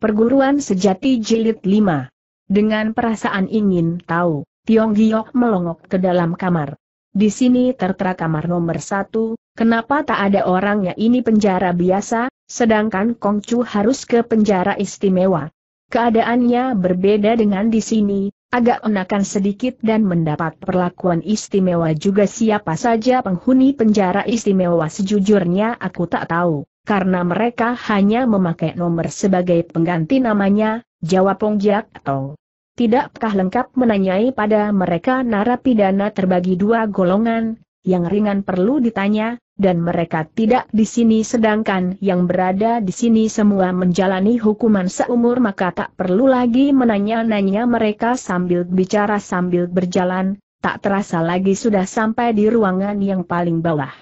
Perguruan Sejati Jilid 5. Dengan perasaan ingin tahu, Tiong Giok melongok ke dalam kamar. Di sini tertera kamar nomor satu, kenapa tak ada orangnya ini penjara biasa, sedangkan Kong Chu harus ke penjara istimewa. Keadaannya berbeda dengan di sini, agak enakan sedikit dan mendapat perlakuan istimewa juga siapa saja penghuni penjara istimewa sejujurnya aku tak tahu karena mereka hanya memakai nomor sebagai pengganti namanya, jawab Pong Jiak Tong. Tidakkah lengkap menanyai pada mereka narapidana terbagi dua golongan, yang ringan perlu ditanya, dan mereka tidak di sini sedangkan yang berada di sini semua menjalani hukuman seumur maka tak perlu lagi menanya-nanya mereka sambil bicara sambil berjalan, tak terasa lagi sudah sampai di ruangan yang paling bawah.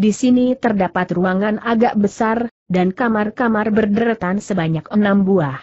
Di sini terdapat ruangan agak besar, dan kamar-kamar berderetan sebanyak enam buah.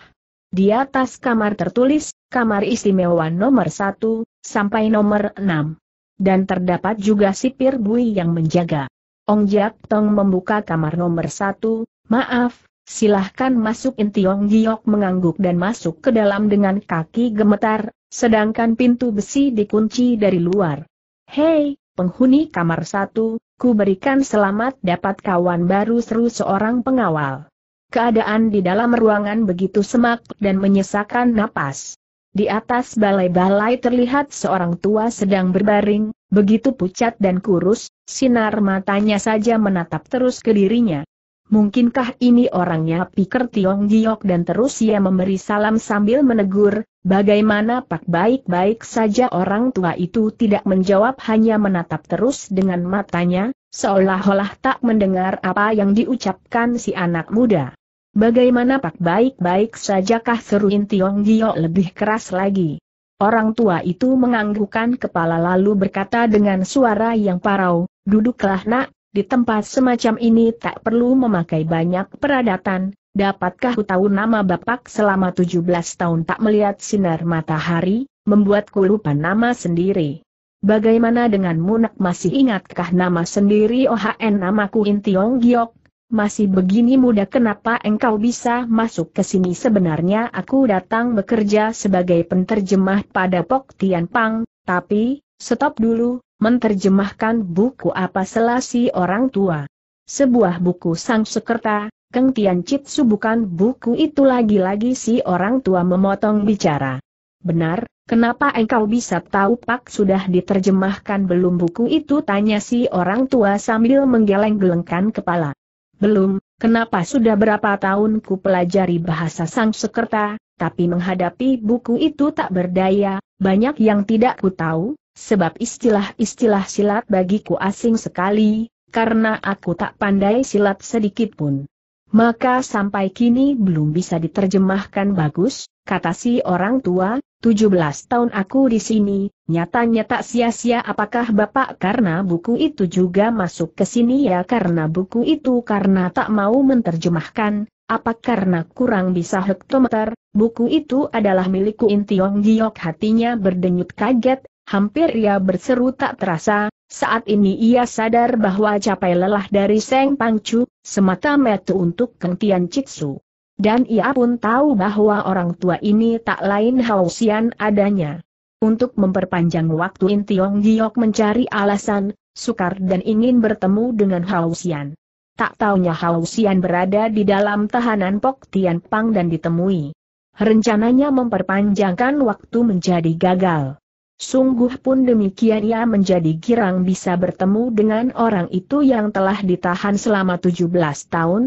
Di atas kamar tertulis, kamar istimewa nomor satu sampai nomor enam. Dan terdapat juga sipir bui yang menjaga. Ong Jiak Tong membuka kamar nomor satu. maaf, silahkan masuk Intiong Giok mengangguk dan masuk ke dalam dengan kaki gemetar, sedangkan pintu besi dikunci dari luar. Hei, penghuni kamar satu. Ku berikan selamat dapat kawan baru seru seorang pengawal. Keadaan di dalam ruangan begitu semak dan menyesakan napas. Di atas balai-balai terlihat seorang tua sedang berbaring, begitu pucat dan kurus, sinar matanya saja menatap terus ke dirinya. Mungkinkah ini orangnya pikir Tiong Giok dan terus ia memberi salam sambil menegur, bagaimana pak baik-baik saja orang tua itu tidak menjawab hanya menatap terus dengan matanya, seolah-olah tak mendengar apa yang diucapkan si anak muda. Bagaimana pak baik-baik sajakah seruin Tiong Giok lebih keras lagi. Orang tua itu menganggukkan kepala lalu berkata dengan suara yang parau, duduklah nak, di tempat semacam ini tak perlu memakai banyak peradatan, dapatkah ku tahu nama Bapak selama 17 tahun tak melihat sinar matahari, membuatku lupa nama sendiri. Bagaimana dengan munak masih ingatkah nama sendiri OHN namaku Intiong Giok? Masih begini muda kenapa engkau bisa masuk ke sini sebenarnya aku datang bekerja sebagai penterjemah pada Pok Tian Pang, tapi, stop dulu, Menerjemahkan buku apa selasi orang tua. Sebuah buku sang sekerta, Keng Tian Chitsu bukan buku itu lagi-lagi si orang tua memotong bicara. Benar, kenapa engkau bisa tahu pak sudah diterjemahkan belum buku itu tanya si orang tua sambil menggeleng-gelengkan kepala. Belum, kenapa sudah berapa tahun ku pelajari bahasa sang sekerta, tapi menghadapi buku itu tak berdaya, banyak yang tidak ku tahu, sebab istilah-istilah silat bagiku asing sekali, karena aku tak pandai silat sedikit pun. Maka sampai kini belum bisa diterjemahkan bagus, kata si orang tua, 17 tahun aku di sini, nyatanya tak sia-sia apakah bapak karena buku itu juga masuk ke sini ya karena buku itu karena tak mau menterjemahkan, apa karena kurang bisa hektometer, buku itu adalah milikku Intiong Giok hatinya berdenyut kaget, Hampir ia berseru tak terasa, saat ini ia sadar bahwa capai lelah dari Seng Pangcu, semata metu untuk kentian Ciksu. Dan ia pun tahu bahwa orang tua ini tak lain Hausian adanya. Untuk memperpanjang waktu Intiong Giok mencari alasan, sukar dan ingin bertemu dengan Hausian. Tak taunya Hausian berada di dalam tahanan Pok Tian Pang dan ditemui. Rencananya memperpanjangkan waktu menjadi gagal. Sungguh pun demikian ia menjadi girang bisa bertemu dengan orang itu yang telah ditahan selama 17 tahun.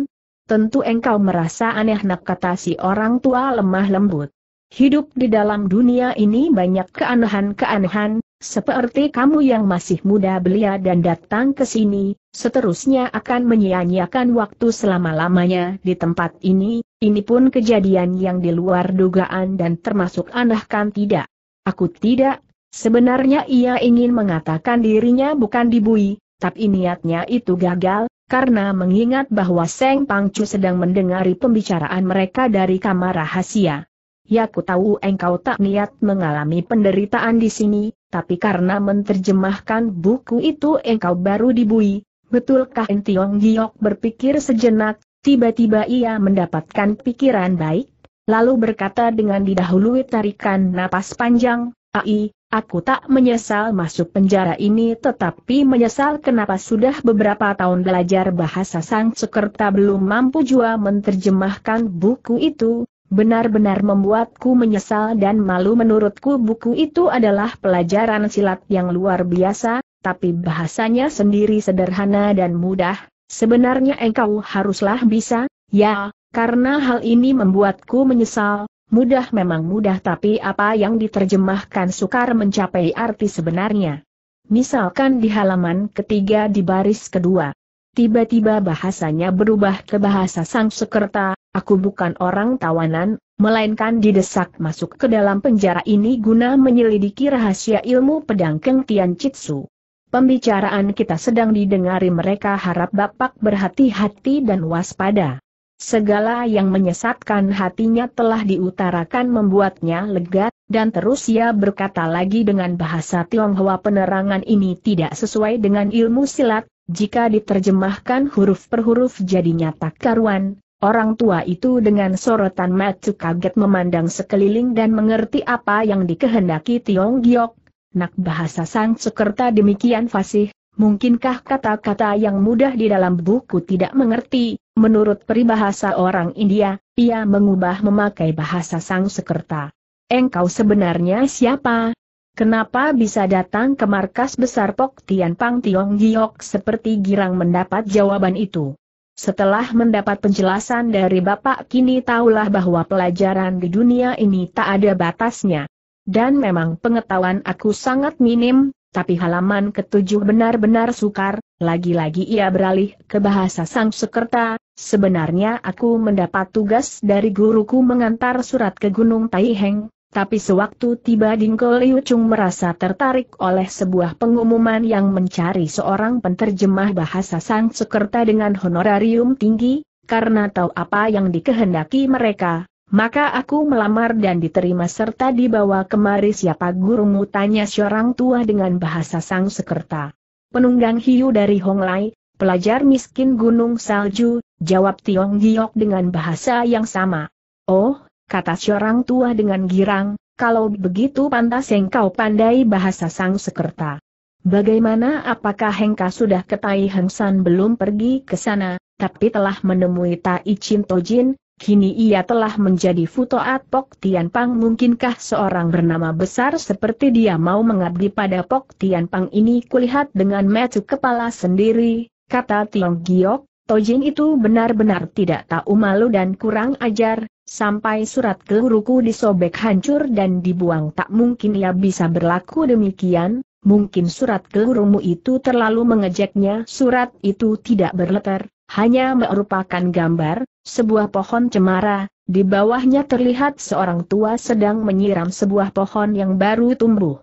Tentu engkau merasa aneh nak kata si orang tua lemah lembut. Hidup di dalam dunia ini banyak keanehan-keanehan, seperti kamu yang masih muda belia dan datang ke sini, seterusnya akan menyia-nyiakan waktu selama-lamanya di tempat ini, ini pun kejadian yang di luar dugaan dan termasuk aneh kan tidak. Aku tidak Sebenarnya ia ingin mengatakan dirinya bukan dibui, tapi niatnya itu gagal, karena mengingat bahwa Seng Pangcu sedang mendengari pembicaraan mereka dari kamar rahasia. Ya ku tahu engkau tak niat mengalami penderitaan di sini, tapi karena menerjemahkan buku itu engkau baru dibui, betulkah Entiong Giok berpikir sejenak, tiba-tiba ia mendapatkan pikiran baik, lalu berkata dengan didahului tarikan napas panjang, Ai, Aku tak menyesal masuk penjara ini tetapi menyesal kenapa sudah beberapa tahun belajar bahasa Sang Sekerta belum mampu jua menerjemahkan buku itu, benar-benar membuatku menyesal dan malu menurutku buku itu adalah pelajaran silat yang luar biasa, tapi bahasanya sendiri sederhana dan mudah, sebenarnya engkau haruslah bisa, ya, karena hal ini membuatku menyesal, Mudah memang mudah tapi apa yang diterjemahkan sukar mencapai arti sebenarnya. Misalkan di halaman ketiga di baris kedua. Tiba-tiba bahasanya berubah ke bahasa sang sekerta, aku bukan orang tawanan, melainkan didesak masuk ke dalam penjara ini guna menyelidiki rahasia ilmu pedang Keng Tian Chitsu. Pembicaraan kita sedang didengari mereka harap Bapak berhati-hati dan waspada. Segala yang menyesatkan hatinya telah diutarakan membuatnya lega, dan terus ia berkata lagi dengan bahasa Tionghoa penerangan ini tidak sesuai dengan ilmu silat, jika diterjemahkan huruf per huruf jadinya tak karuan. Orang tua itu dengan sorotan mata kaget memandang sekeliling dan mengerti apa yang dikehendaki Tiong Giok. Nak bahasa sang sekerta demikian fasih, Mungkinkah kata-kata yang mudah di dalam buku tidak mengerti? Menurut peribahasa orang India, ia mengubah memakai bahasa sang sekerta. Engkau sebenarnya siapa? Kenapa bisa datang ke markas besar Pok Tian Pang Tiong Giok seperti girang mendapat jawaban itu? Setelah mendapat penjelasan dari Bapak kini tahulah bahwa pelajaran di dunia ini tak ada batasnya. Dan memang pengetahuan aku sangat minim, tapi halaman ketujuh benar-benar sukar, lagi-lagi ia beralih ke bahasa sang sekerta, sebenarnya aku mendapat tugas dari guruku mengantar surat ke Gunung Taiheng, tapi sewaktu tiba Dingko Liu Chung merasa tertarik oleh sebuah pengumuman yang mencari seorang penterjemah bahasa sang sekerta dengan honorarium tinggi, karena tahu apa yang dikehendaki mereka, maka aku melamar dan diterima serta dibawa kemari siapa gurumu tanya seorang tua dengan bahasa sang sekerta. Penunggang hiu dari Honglai, pelajar miskin gunung salju, jawab Tiong Giok dengan bahasa yang sama. Oh, kata seorang tua dengan girang, kalau begitu pantas engkau pandai bahasa sang sekerta. Bagaimana apakah Hengka sudah ketai Hengsan belum pergi ke sana, tapi telah menemui Tai Chin Tojin, Kini ia telah menjadi futoat Pok Tian Pang mungkinkah seorang bernama besar seperti dia mau mengabdi pada Pok Tian Pang ini kulihat dengan metu kepala sendiri, kata Tiong Giok, Tojin itu benar-benar tidak tahu malu dan kurang ajar, sampai surat keluruku disobek hancur dan dibuang tak mungkin ia bisa berlaku demikian, mungkin surat kelurumu itu terlalu mengejeknya surat itu tidak berletter, hanya merupakan gambar, sebuah pohon cemara, di bawahnya terlihat seorang tua sedang menyiram sebuah pohon yang baru tumbuh.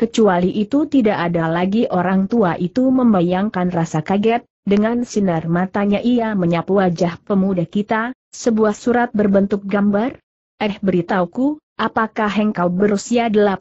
Kecuali itu tidak ada lagi orang tua itu membayangkan rasa kaget, dengan sinar matanya ia menyapu wajah pemuda kita, sebuah surat berbentuk gambar? Eh beritahuku, apakah engkau berusia 18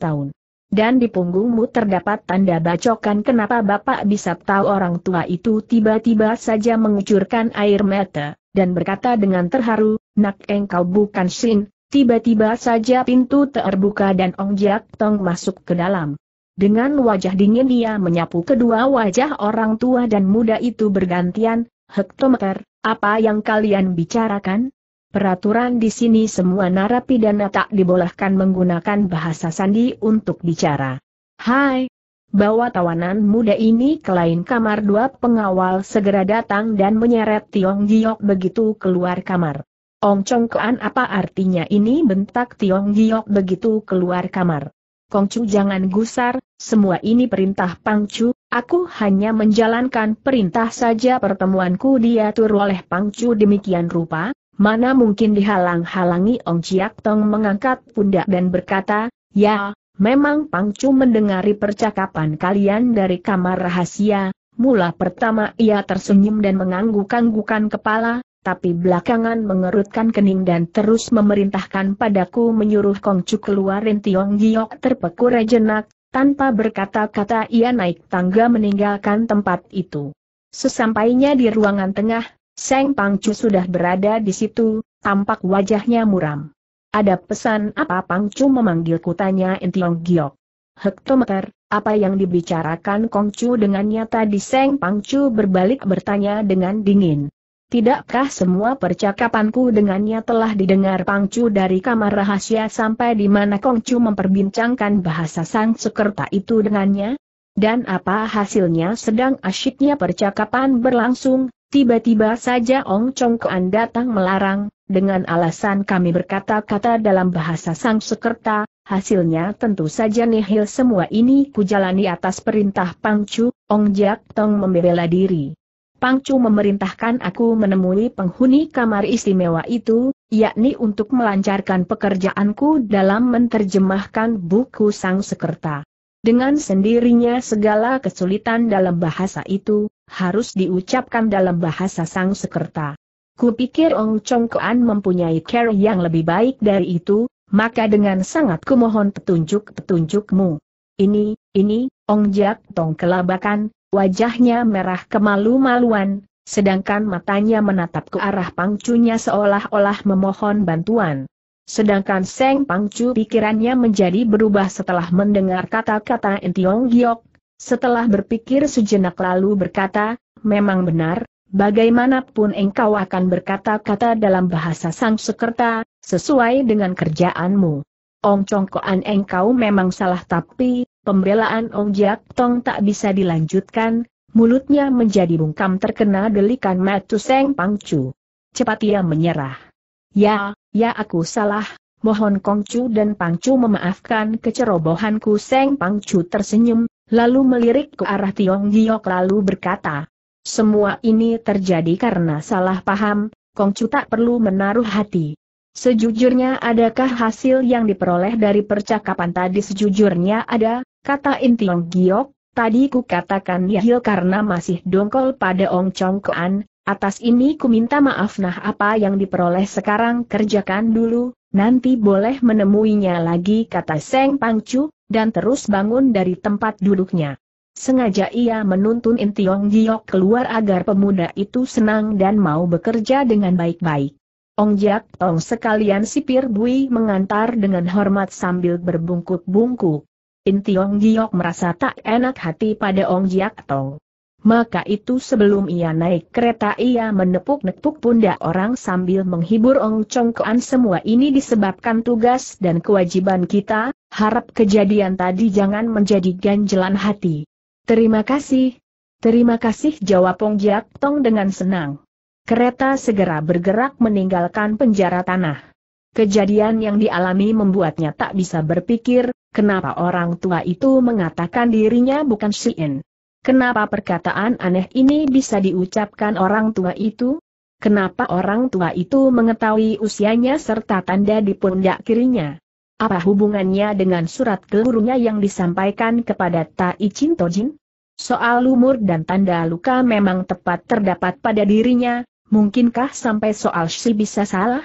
tahun? dan di punggungmu terdapat tanda bacokan kenapa bapak bisa tahu orang tua itu tiba-tiba saja mengucurkan air mata, dan berkata dengan terharu, nak engkau bukan Shin, tiba-tiba saja pintu terbuka dan Ong Jiak Tong masuk ke dalam. Dengan wajah dingin dia menyapu kedua wajah orang tua dan muda itu bergantian, hektometer, apa yang kalian bicarakan? Peraturan di sini semua narapidana tak dibolehkan menggunakan bahasa sandi untuk bicara. Hai! Bawa tawanan muda ini ke lain kamar dua pengawal segera datang dan menyeret Tiong Giok begitu keluar kamar. Ong Chong Kuan apa artinya ini bentak Tiong Giok begitu keluar kamar. Kong Chu jangan gusar, semua ini perintah Pang Chu. aku hanya menjalankan perintah saja pertemuanku diatur oleh Pang Chu demikian rupa, Mana mungkin dihalang-halangi Ong Chiak Tong mengangkat pundak dan berkata, Ya, memang Pang Chu mendengari percakapan kalian dari kamar rahasia, mula pertama ia tersenyum dan mengangguk-anggukan kepala, tapi belakangan mengerutkan kening dan terus memerintahkan padaku menyuruh Kong Chu keluarin Tiong Giok terpekur rejenak, tanpa berkata-kata ia naik tangga meninggalkan tempat itu. Sesampainya di ruangan tengah, Seng Pangcu sudah berada di situ, tampak wajahnya muram. Ada pesan apa Pangcu memanggil kutanya Entiong Giok. Hektometer, apa yang dibicarakan Kongcu dengannya tadi Seng Pangcu berbalik bertanya dengan dingin. Tidakkah semua percakapanku dengannya telah didengar Pangcu dari kamar rahasia sampai di mana Kongcu memperbincangkan bahasa sang sekerta itu dengannya? Dan apa hasilnya sedang asyiknya percakapan berlangsung, tiba-tiba saja Ong Chong Kuan datang melarang, dengan alasan kami berkata-kata dalam bahasa sang sekerta, hasilnya tentu saja nihil semua ini ku jalani atas perintah Pangcu, Ong Jiak Tong membela diri. Pangcu memerintahkan aku menemui penghuni kamar istimewa itu, yakni untuk melancarkan pekerjaanku dalam menterjemahkan buku sang sekerta. Dengan sendirinya segala kesulitan dalam bahasa itu, harus diucapkan dalam bahasa sang sekerta. Kupikir Ong Chong Kuan mempunyai care yang lebih baik dari itu, maka dengan sangat kumohon petunjuk-petunjukmu. Ini, ini, Ong Jak Tong kelabakan, wajahnya merah kemalu-maluan, sedangkan matanya menatap ke arah pangcunya seolah-olah memohon bantuan. Sedangkan Seng Pangcu pikirannya menjadi berubah setelah mendengar kata-kata Entiong Giok. Setelah berpikir sejenak lalu berkata, memang benar, bagaimanapun engkau akan berkata-kata dalam bahasa sang sekerta, sesuai dengan kerjaanmu. Ong Congkoan engkau memang salah tapi, pembelaan Ong Jiak Tong tak bisa dilanjutkan, mulutnya menjadi bungkam terkena delikan matu Seng Pangcu. Cepat ia menyerah. Ya, ya aku salah, mohon Kongcu dan Pangcu memaafkan kecerobohanku Seng Pangcu tersenyum, lalu melirik ke arah Tiong Giok lalu berkata. Semua ini terjadi karena salah paham, Kongcu tak perlu menaruh hati. Sejujurnya adakah hasil yang diperoleh dari percakapan tadi sejujurnya ada, kata Intiong Giok, tadi ku katakan yahil karena masih dongkol pada Ong Chong Kean, Atas ini ku minta maaf nah apa yang diperoleh sekarang kerjakan dulu, nanti boleh menemuinya lagi kata Seng Pangcu, dan terus bangun dari tempat duduknya. Sengaja ia menuntun Intiong Giok keluar agar pemuda itu senang dan mau bekerja dengan baik-baik. Ong Jak Tong sekalian sipir Bui mengantar dengan hormat sambil berbungkuk-bungkuk. Intiong Giok merasa tak enak hati pada Ong Jak Tong. Maka itu sebelum ia naik kereta ia menepuk-nepuk pundak orang sambil menghibur Ong Chong Kuan semua ini disebabkan tugas dan kewajiban kita, harap kejadian tadi jangan menjadi ganjelan hati. Terima kasih. Terima kasih jawab Ong Jiak Tong dengan senang. Kereta segera bergerak meninggalkan penjara tanah. Kejadian yang dialami membuatnya tak bisa berpikir, kenapa orang tua itu mengatakan dirinya bukan Shien. Kenapa perkataan aneh ini bisa diucapkan orang tua itu? Kenapa orang tua itu mengetahui usianya serta tanda di pundak kirinya? Apa hubungannya dengan surat gurunya yang disampaikan kepada Tai Chin Tojin? Soal umur dan tanda luka memang tepat terdapat pada dirinya, mungkinkah sampai soal si bisa salah?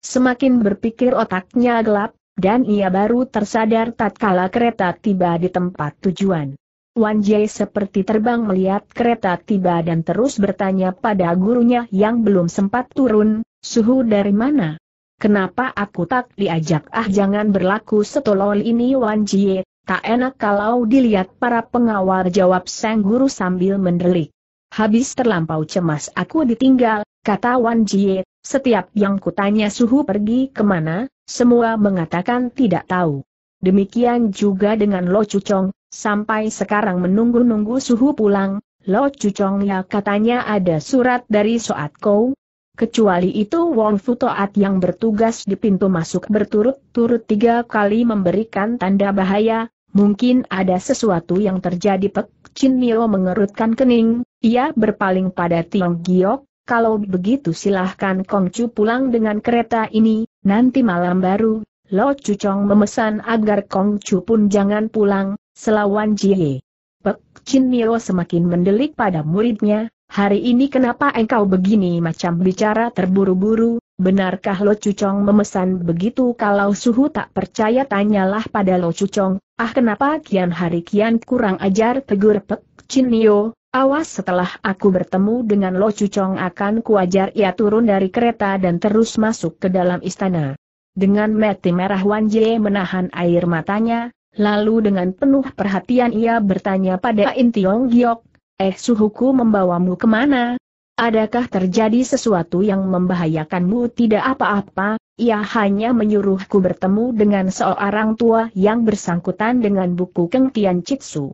Semakin berpikir otaknya gelap, dan ia baru tersadar tatkala kereta tiba di tempat tujuan. Wan Jie seperti terbang melihat kereta tiba dan terus bertanya pada gurunya yang belum sempat turun, suhu dari mana? Kenapa aku tak diajak? Ah jangan berlaku setolol ini Wan Jie, tak enak kalau dilihat para pengawal jawab sang guru sambil mendelik. Habis terlampau cemas aku ditinggal, kata Wan Jie, setiap yang kutanya suhu pergi kemana, semua mengatakan tidak tahu. Demikian juga dengan Lo Cucong, sampai sekarang menunggu-nunggu suhu pulang, Lo Cucong ya katanya ada surat dari Soat Kou. Kecuali itu Wong Toat yang bertugas di pintu masuk berturut-turut tiga kali memberikan tanda bahaya, mungkin ada sesuatu yang terjadi Pek Chin Mio mengerutkan kening, ia berpaling pada Tiong Giok, kalau begitu silahkan Kong Chu pulang dengan kereta ini, nanti malam baru, Lo Cucong memesan agar Kong Chu pun jangan pulang, selawan Jie. Pek Chin Nio semakin mendelik pada muridnya, hari ini kenapa engkau begini macam bicara terburu-buru, benarkah Lo Cucong memesan begitu kalau suhu tak percaya tanyalah pada Lo Cucong, ah kenapa kian hari kian kurang ajar tegur Pek Chin Nio, Awas setelah aku bertemu dengan Lo Cucong akan kuajar ia turun dari kereta dan terus masuk ke dalam istana. Dengan mati merah Wan Jie menahan air matanya, lalu dengan penuh perhatian ia bertanya pada In Tiong Giok, Eh suhuku membawamu kemana? Adakah terjadi sesuatu yang membahayakanmu tidak apa-apa, ia hanya menyuruhku bertemu dengan seorang tua yang bersangkutan dengan buku Keng Tian Chitsu.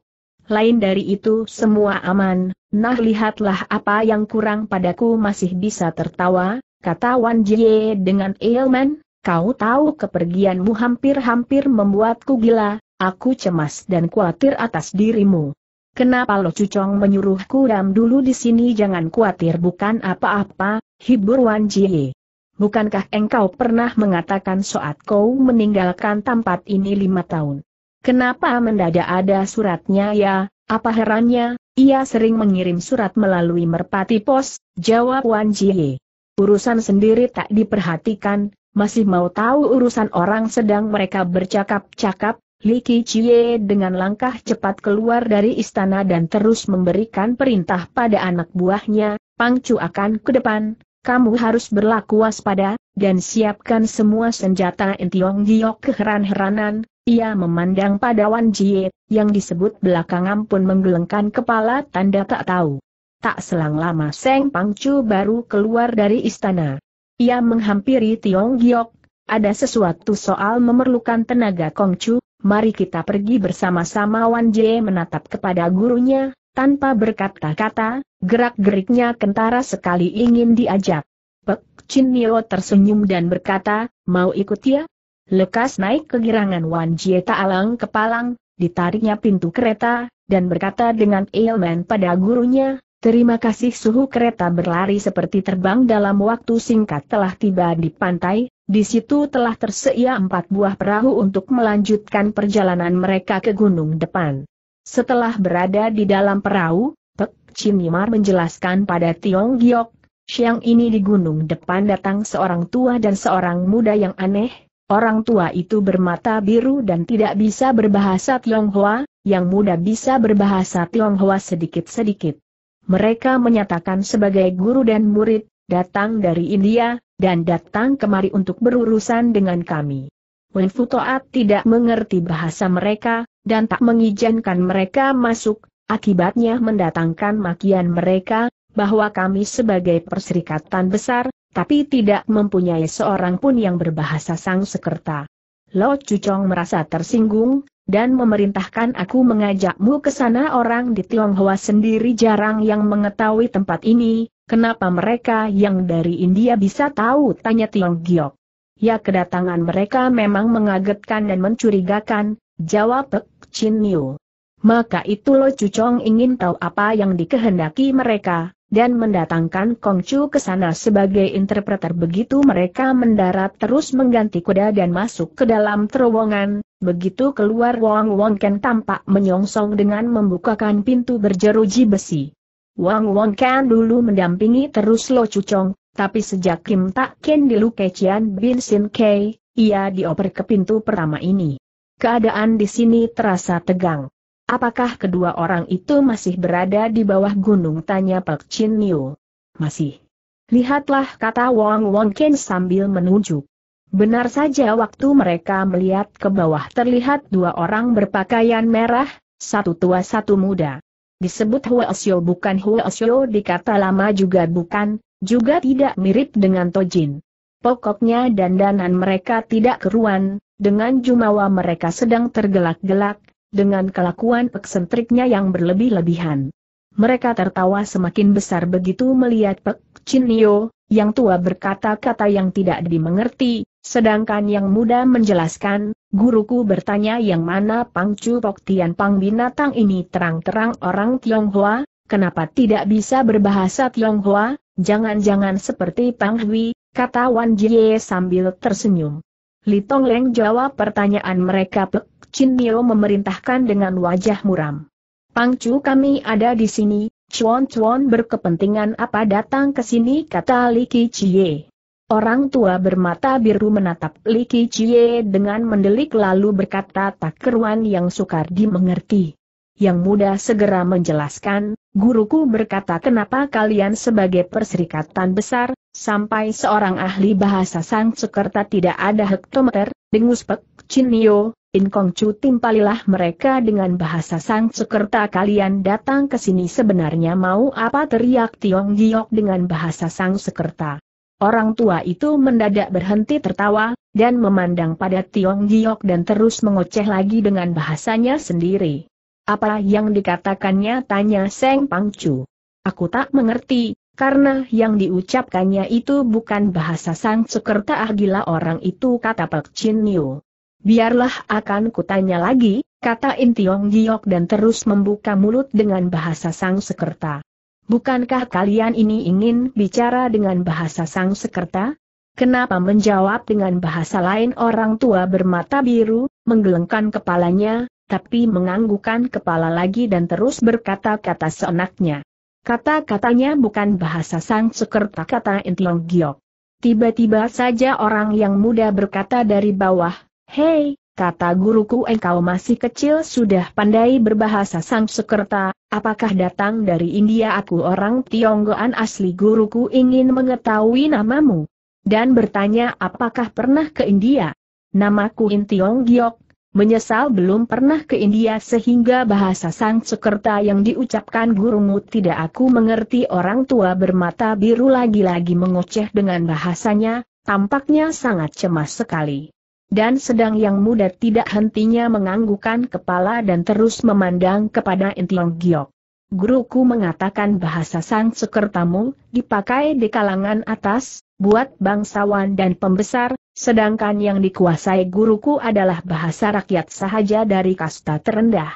Lain dari itu semua aman, nah lihatlah apa yang kurang padaku masih bisa tertawa, kata Wan Jie dengan Eilman, Kau tahu kepergianmu hampir-hampir membuatku gila, aku cemas dan khawatir atas dirimu. Kenapa Lo Cucong menyuruhku dam dulu di sini jangan khawatir bukan apa-apa, hibur Wan Jie. Bukankah engkau pernah mengatakan saat kau meninggalkan tempat ini lima tahun? Kenapa mendadak ada suratnya ya, apa herannya, ia sering mengirim surat melalui merpati pos, jawab Wan Jie. Urusan sendiri tak diperhatikan, masih mau tahu urusan orang sedang mereka bercakap-cakap, Li Qiye dengan langkah cepat keluar dari istana dan terus memberikan perintah pada anak buahnya, Pangcu akan ke depan, kamu harus berlaku waspada, dan siapkan semua senjata Entiong Giok keheran-heranan, ia memandang pada Wan Jie, yang disebut belakangan pun menggelengkan kepala tanda tak tahu. Tak selang lama Seng Pangcu baru keluar dari istana. Ia menghampiri Tiong Giok, ada sesuatu soal memerlukan tenaga Kongcu, mari kita pergi bersama-sama Wan Jie menatap kepada gurunya, tanpa berkata-kata, gerak-geriknya kentara sekali ingin diajak. Pek Chin Nio tersenyum dan berkata, mau ikut ya? Lekas naik ke girangan Wan Jie taalang kepalang, ditariknya pintu kereta, dan berkata dengan ilmen pada gurunya, Terima kasih suhu kereta berlari seperti terbang dalam waktu singkat telah tiba di pantai, di situ telah tersedia empat buah perahu untuk melanjutkan perjalanan mereka ke gunung depan. Setelah berada di dalam perahu, Pek Cimimar menjelaskan pada Tiong Giok, siang ini di gunung depan datang seorang tua dan seorang muda yang aneh, orang tua itu bermata biru dan tidak bisa berbahasa Tionghoa, yang muda bisa berbahasa Tionghoa sedikit-sedikit. Mereka menyatakan sebagai guru dan murid, datang dari India, dan datang kemari untuk berurusan dengan kami. Wenfu Toat tidak mengerti bahasa mereka, dan tak mengizinkan mereka masuk, akibatnya mendatangkan makian mereka, bahwa kami sebagai perserikatan besar, tapi tidak mempunyai seorang pun yang berbahasa sang sekerta. Lo Cucong merasa tersinggung, dan memerintahkan aku mengajakmu ke sana orang di Tionghoa sendiri jarang yang mengetahui tempat ini, kenapa mereka yang dari India bisa tahu tanya Tiong Giok. Ya kedatangan mereka memang mengagetkan dan mencurigakan, jawab Pek Chin Niu. Maka itu Lo Cucong ingin tahu apa yang dikehendaki mereka, dan mendatangkan Kongcu ke sana sebagai interpreter begitu mereka mendarat terus mengganti kuda dan masuk ke dalam terowongan, begitu keluar Wang Wongken tampak menyongsong dengan membukakan pintu berjeruji besi. Wang Wongken dulu mendampingi terus Lo Cucong, tapi sejak Kim Tak Ken dilukai Cian Bin Sin Kei, ia dioper ke pintu pertama ini. Keadaan di sini terasa tegang. Apakah kedua orang itu masih berada di bawah gunung? Tanya Pek Chin Niu. Masih. Lihatlah kata Wong Wong Ken sambil menunjuk. Benar saja waktu mereka melihat ke bawah terlihat dua orang berpakaian merah, satu tua satu muda. Disebut Hua Xiao bukan Hua Xiao, dikata lama juga bukan, juga tidak mirip dengan Tojin. Pokoknya dandanan mereka tidak keruan, dengan jumawa mereka sedang tergelak-gelak, dengan kelakuan eksentriknya yang berlebih-lebihan. Mereka tertawa semakin besar begitu melihat Pek Chinio, yang tua berkata-kata yang tidak dimengerti, sedangkan yang muda menjelaskan, guruku bertanya yang mana Pangcu Pok Tian Pang binatang ini terang-terang orang Tionghoa, kenapa tidak bisa berbahasa Tionghoa, jangan-jangan seperti Pang Hui, kata Wan Jie sambil tersenyum. Li Tong Leng jawab pertanyaan mereka Pek Chin Mio memerintahkan dengan wajah muram. Pangcu kami ada di sini, Chuan Chuan berkepentingan apa datang ke sini kata Li Qichie. Orang tua bermata biru menatap Li Qichie dengan mendelik lalu berkata tak keruan yang sukar dimengerti. Yang muda segera menjelaskan, guruku berkata kenapa kalian sebagai perserikatan besar, sampai seorang ahli bahasa sang sekerta tidak ada hektometer, dengus Pek Chinio, Inkongcu timpalilah mereka dengan bahasa sang sekerta kalian datang ke sini sebenarnya mau apa teriak Tiong Giok dengan bahasa sang sekerta. Orang tua itu mendadak berhenti tertawa, dan memandang pada Tiong Giok dan terus mengoceh lagi dengan bahasanya sendiri. Apa yang dikatakannya tanya Seng Pangcu. Aku tak mengerti, karena yang diucapkannya itu bukan bahasa sang sekerta ah gila orang itu kata Pak Chin Niu. Biarlah akan kutanya lagi, kata Intiong Giok dan terus membuka mulut dengan bahasa sang sekerta. Bukankah kalian ini ingin bicara dengan bahasa sang sekerta? Kenapa menjawab dengan bahasa lain orang tua bermata biru, menggelengkan kepalanya, tapi menganggukan kepala lagi dan terus berkata-kata seenaknya. Kata-katanya bukan bahasa sang sekerta kata Intiong Giok. Tiba-tiba saja orang yang muda berkata dari bawah, Hei, kata guruku engkau masih kecil sudah pandai berbahasa sang sekerta, apakah datang dari India aku orang Tionggoan asli guruku ingin mengetahui namamu? Dan bertanya apakah pernah ke India? Namaku Intiong Giok, menyesal belum pernah ke India sehingga bahasa sang sekerta yang diucapkan gurumu tidak aku mengerti orang tua bermata biru lagi-lagi mengoceh dengan bahasanya, tampaknya sangat cemas sekali. Dan sedang yang muda tidak hentinya menganggukkan kepala dan terus memandang kepada Intiong Giok. Guruku mengatakan bahasa sang sekertamu, dipakai di kalangan atas, buat bangsawan dan pembesar, sedangkan yang dikuasai guruku adalah bahasa rakyat sahaja dari kasta terendah.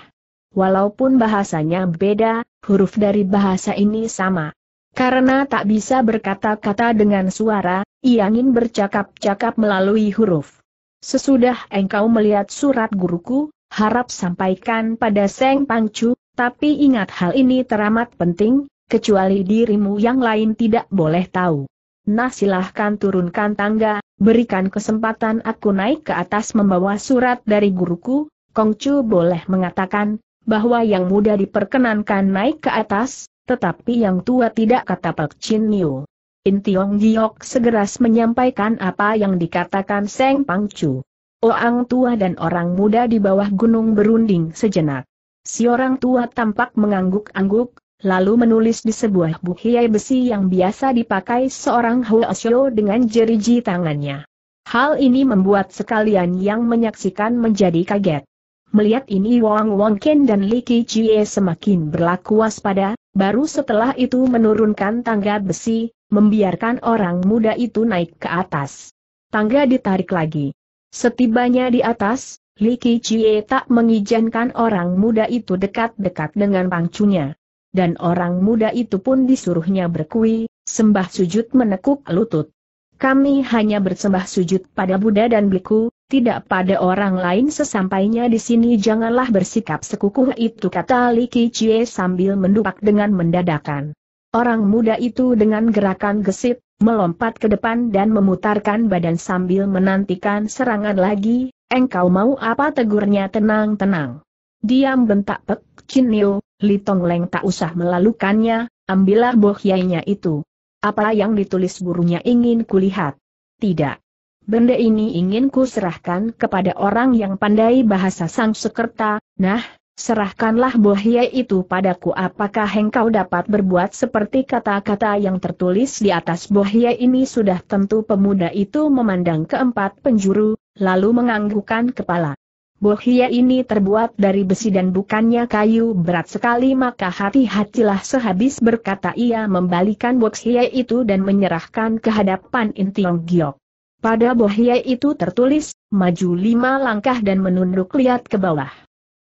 Walaupun bahasanya beda, huruf dari bahasa ini sama. Karena tak bisa berkata-kata dengan suara, ia ingin bercakap-cakap melalui huruf. Sesudah engkau melihat surat guruku, harap sampaikan pada Seng Pangcu, tapi ingat hal ini teramat penting, kecuali dirimu yang lain tidak boleh tahu. Nah silahkan turunkan tangga, berikan kesempatan aku naik ke atas membawa surat dari guruku, Kongcu boleh mengatakan, bahwa yang muda diperkenankan naik ke atas, tetapi yang tua tidak kata Pak Chin Niu. In Tiong Giok segera menyampaikan apa yang dikatakan Seng Pangcu. Orang tua dan orang muda di bawah gunung berunding sejenak. Si orang tua tampak mengangguk-angguk, lalu menulis di sebuah buhiai besi yang biasa dipakai seorang Huasyo dengan jeriji tangannya. Hal ini membuat sekalian yang menyaksikan menjadi kaget. Melihat ini Wang Wang Ken dan Li Ki Jie semakin berlaku waspada, baru setelah itu menurunkan tangga besi, membiarkan orang muda itu naik ke atas. Tangga ditarik lagi. Setibanya di atas, Li Qichie tak mengizinkan orang muda itu dekat-dekat dengan pangcunya. Dan orang muda itu pun disuruhnya berkui, sembah sujud menekuk lutut. Kami hanya bersembah sujud pada Buddha dan Biku, tidak pada orang lain sesampainya di sini janganlah bersikap sekukuh itu kata Li Qichie sambil mendupak dengan mendadakan. Orang muda itu dengan gerakan gesit, melompat ke depan dan memutarkan badan sambil menantikan serangan lagi, engkau mau apa tegurnya tenang-tenang. Diam bentak Pek Chinio, Li leng tak usah melalukannya, ambillah bohyainya itu. Apa yang ditulis burunya ingin kulihat? Tidak. Benda ini ingin ku serahkan kepada orang yang pandai bahasa sang sekerta, nah, serahkanlah bohia itu padaku apakah engkau dapat berbuat seperti kata-kata yang tertulis di atas bohia ini sudah tentu pemuda itu memandang keempat penjuru, lalu menganggukkan kepala. Bohia ini terbuat dari besi dan bukannya kayu berat sekali maka hati-hatilah sehabis berkata ia membalikan bohia itu dan menyerahkan ke hadapan Intiong Giok. Pada bohia itu tertulis, maju lima langkah dan menunduk lihat ke bawah.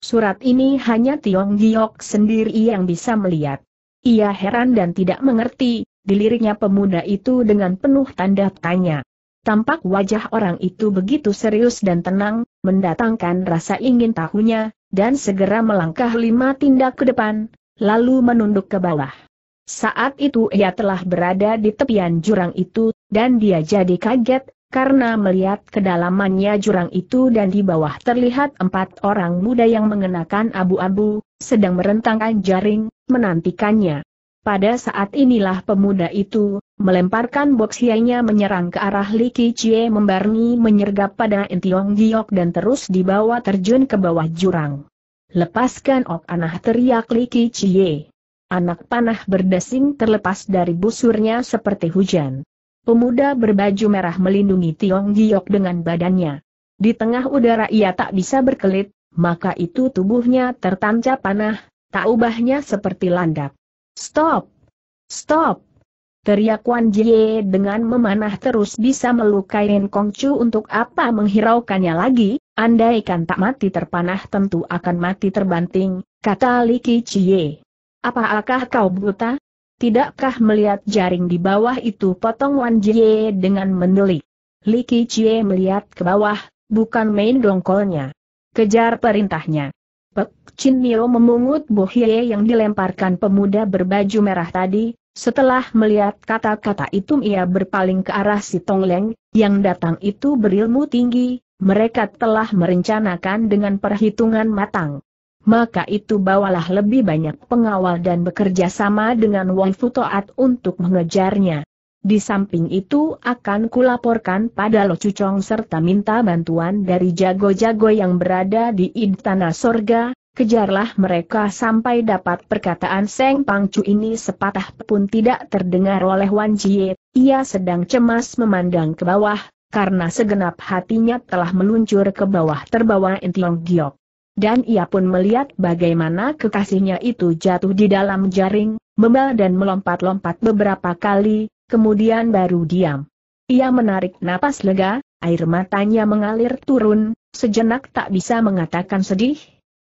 Surat ini hanya Tiong Giok sendiri yang bisa melihat. Ia heran dan tidak mengerti, diliriknya pemuda itu dengan penuh tanda tanya. Tampak wajah orang itu begitu serius dan tenang, mendatangkan rasa ingin tahunya, dan segera melangkah lima tindak ke depan, lalu menunduk ke bawah. Saat itu ia telah berada di tepian jurang itu, dan dia jadi kaget, karena melihat kedalamannya jurang itu dan di bawah terlihat empat orang muda yang mengenakan abu-abu, sedang merentangkan jaring, menantikannya. Pada saat inilah pemuda itu, melemparkan boksianya menyerang ke arah Li Qichie membarni menyergap pada Entiong Giok dan terus dibawa terjun ke bawah jurang. Lepaskan Ok Anah teriak Li Qichie. Anak panah berdesing terlepas dari busurnya seperti hujan. Pemuda berbaju merah melindungi Tiong Giok dengan badannya. Di tengah udara ia tak bisa berkelit, maka itu tubuhnya tertancap panah, tak ubahnya seperti landak. Stop! Stop! Teriak Wan Jie dengan memanah terus bisa melukai Ren Kong Chu untuk apa menghiraukannya lagi, andaikan tak mati terpanah tentu akan mati terbanting, kata Li Qichie. Apakah kau buta? Tidakkah melihat jaring di bawah itu potong Wan Jie dengan mendelik? Li Qichie melihat ke bawah, bukan main dongkolnya. Kejar perintahnya. Pek Chin Nio memungut bohie yang dilemparkan pemuda berbaju merah tadi, setelah melihat kata-kata itu ia berpaling ke arah si Tongleng, yang datang itu berilmu tinggi, mereka telah merencanakan dengan perhitungan matang maka itu bawalah lebih banyak pengawal dan bekerja sama dengan Wang Futoat untuk mengejarnya. Di samping itu akan kulaporkan pada Lo Cucong serta minta bantuan dari jago-jago yang berada di Istana Sorga, kejarlah mereka sampai dapat perkataan Seng Pangcu ini sepatah pun tidak terdengar oleh Wan Jie, ia sedang cemas memandang ke bawah, karena segenap hatinya telah meluncur ke bawah terbawa Intiong Giok dan ia pun melihat bagaimana kekasihnya itu jatuh di dalam jaring, membal dan melompat-lompat beberapa kali, kemudian baru diam. Ia menarik napas lega, air matanya mengalir turun, sejenak tak bisa mengatakan sedih,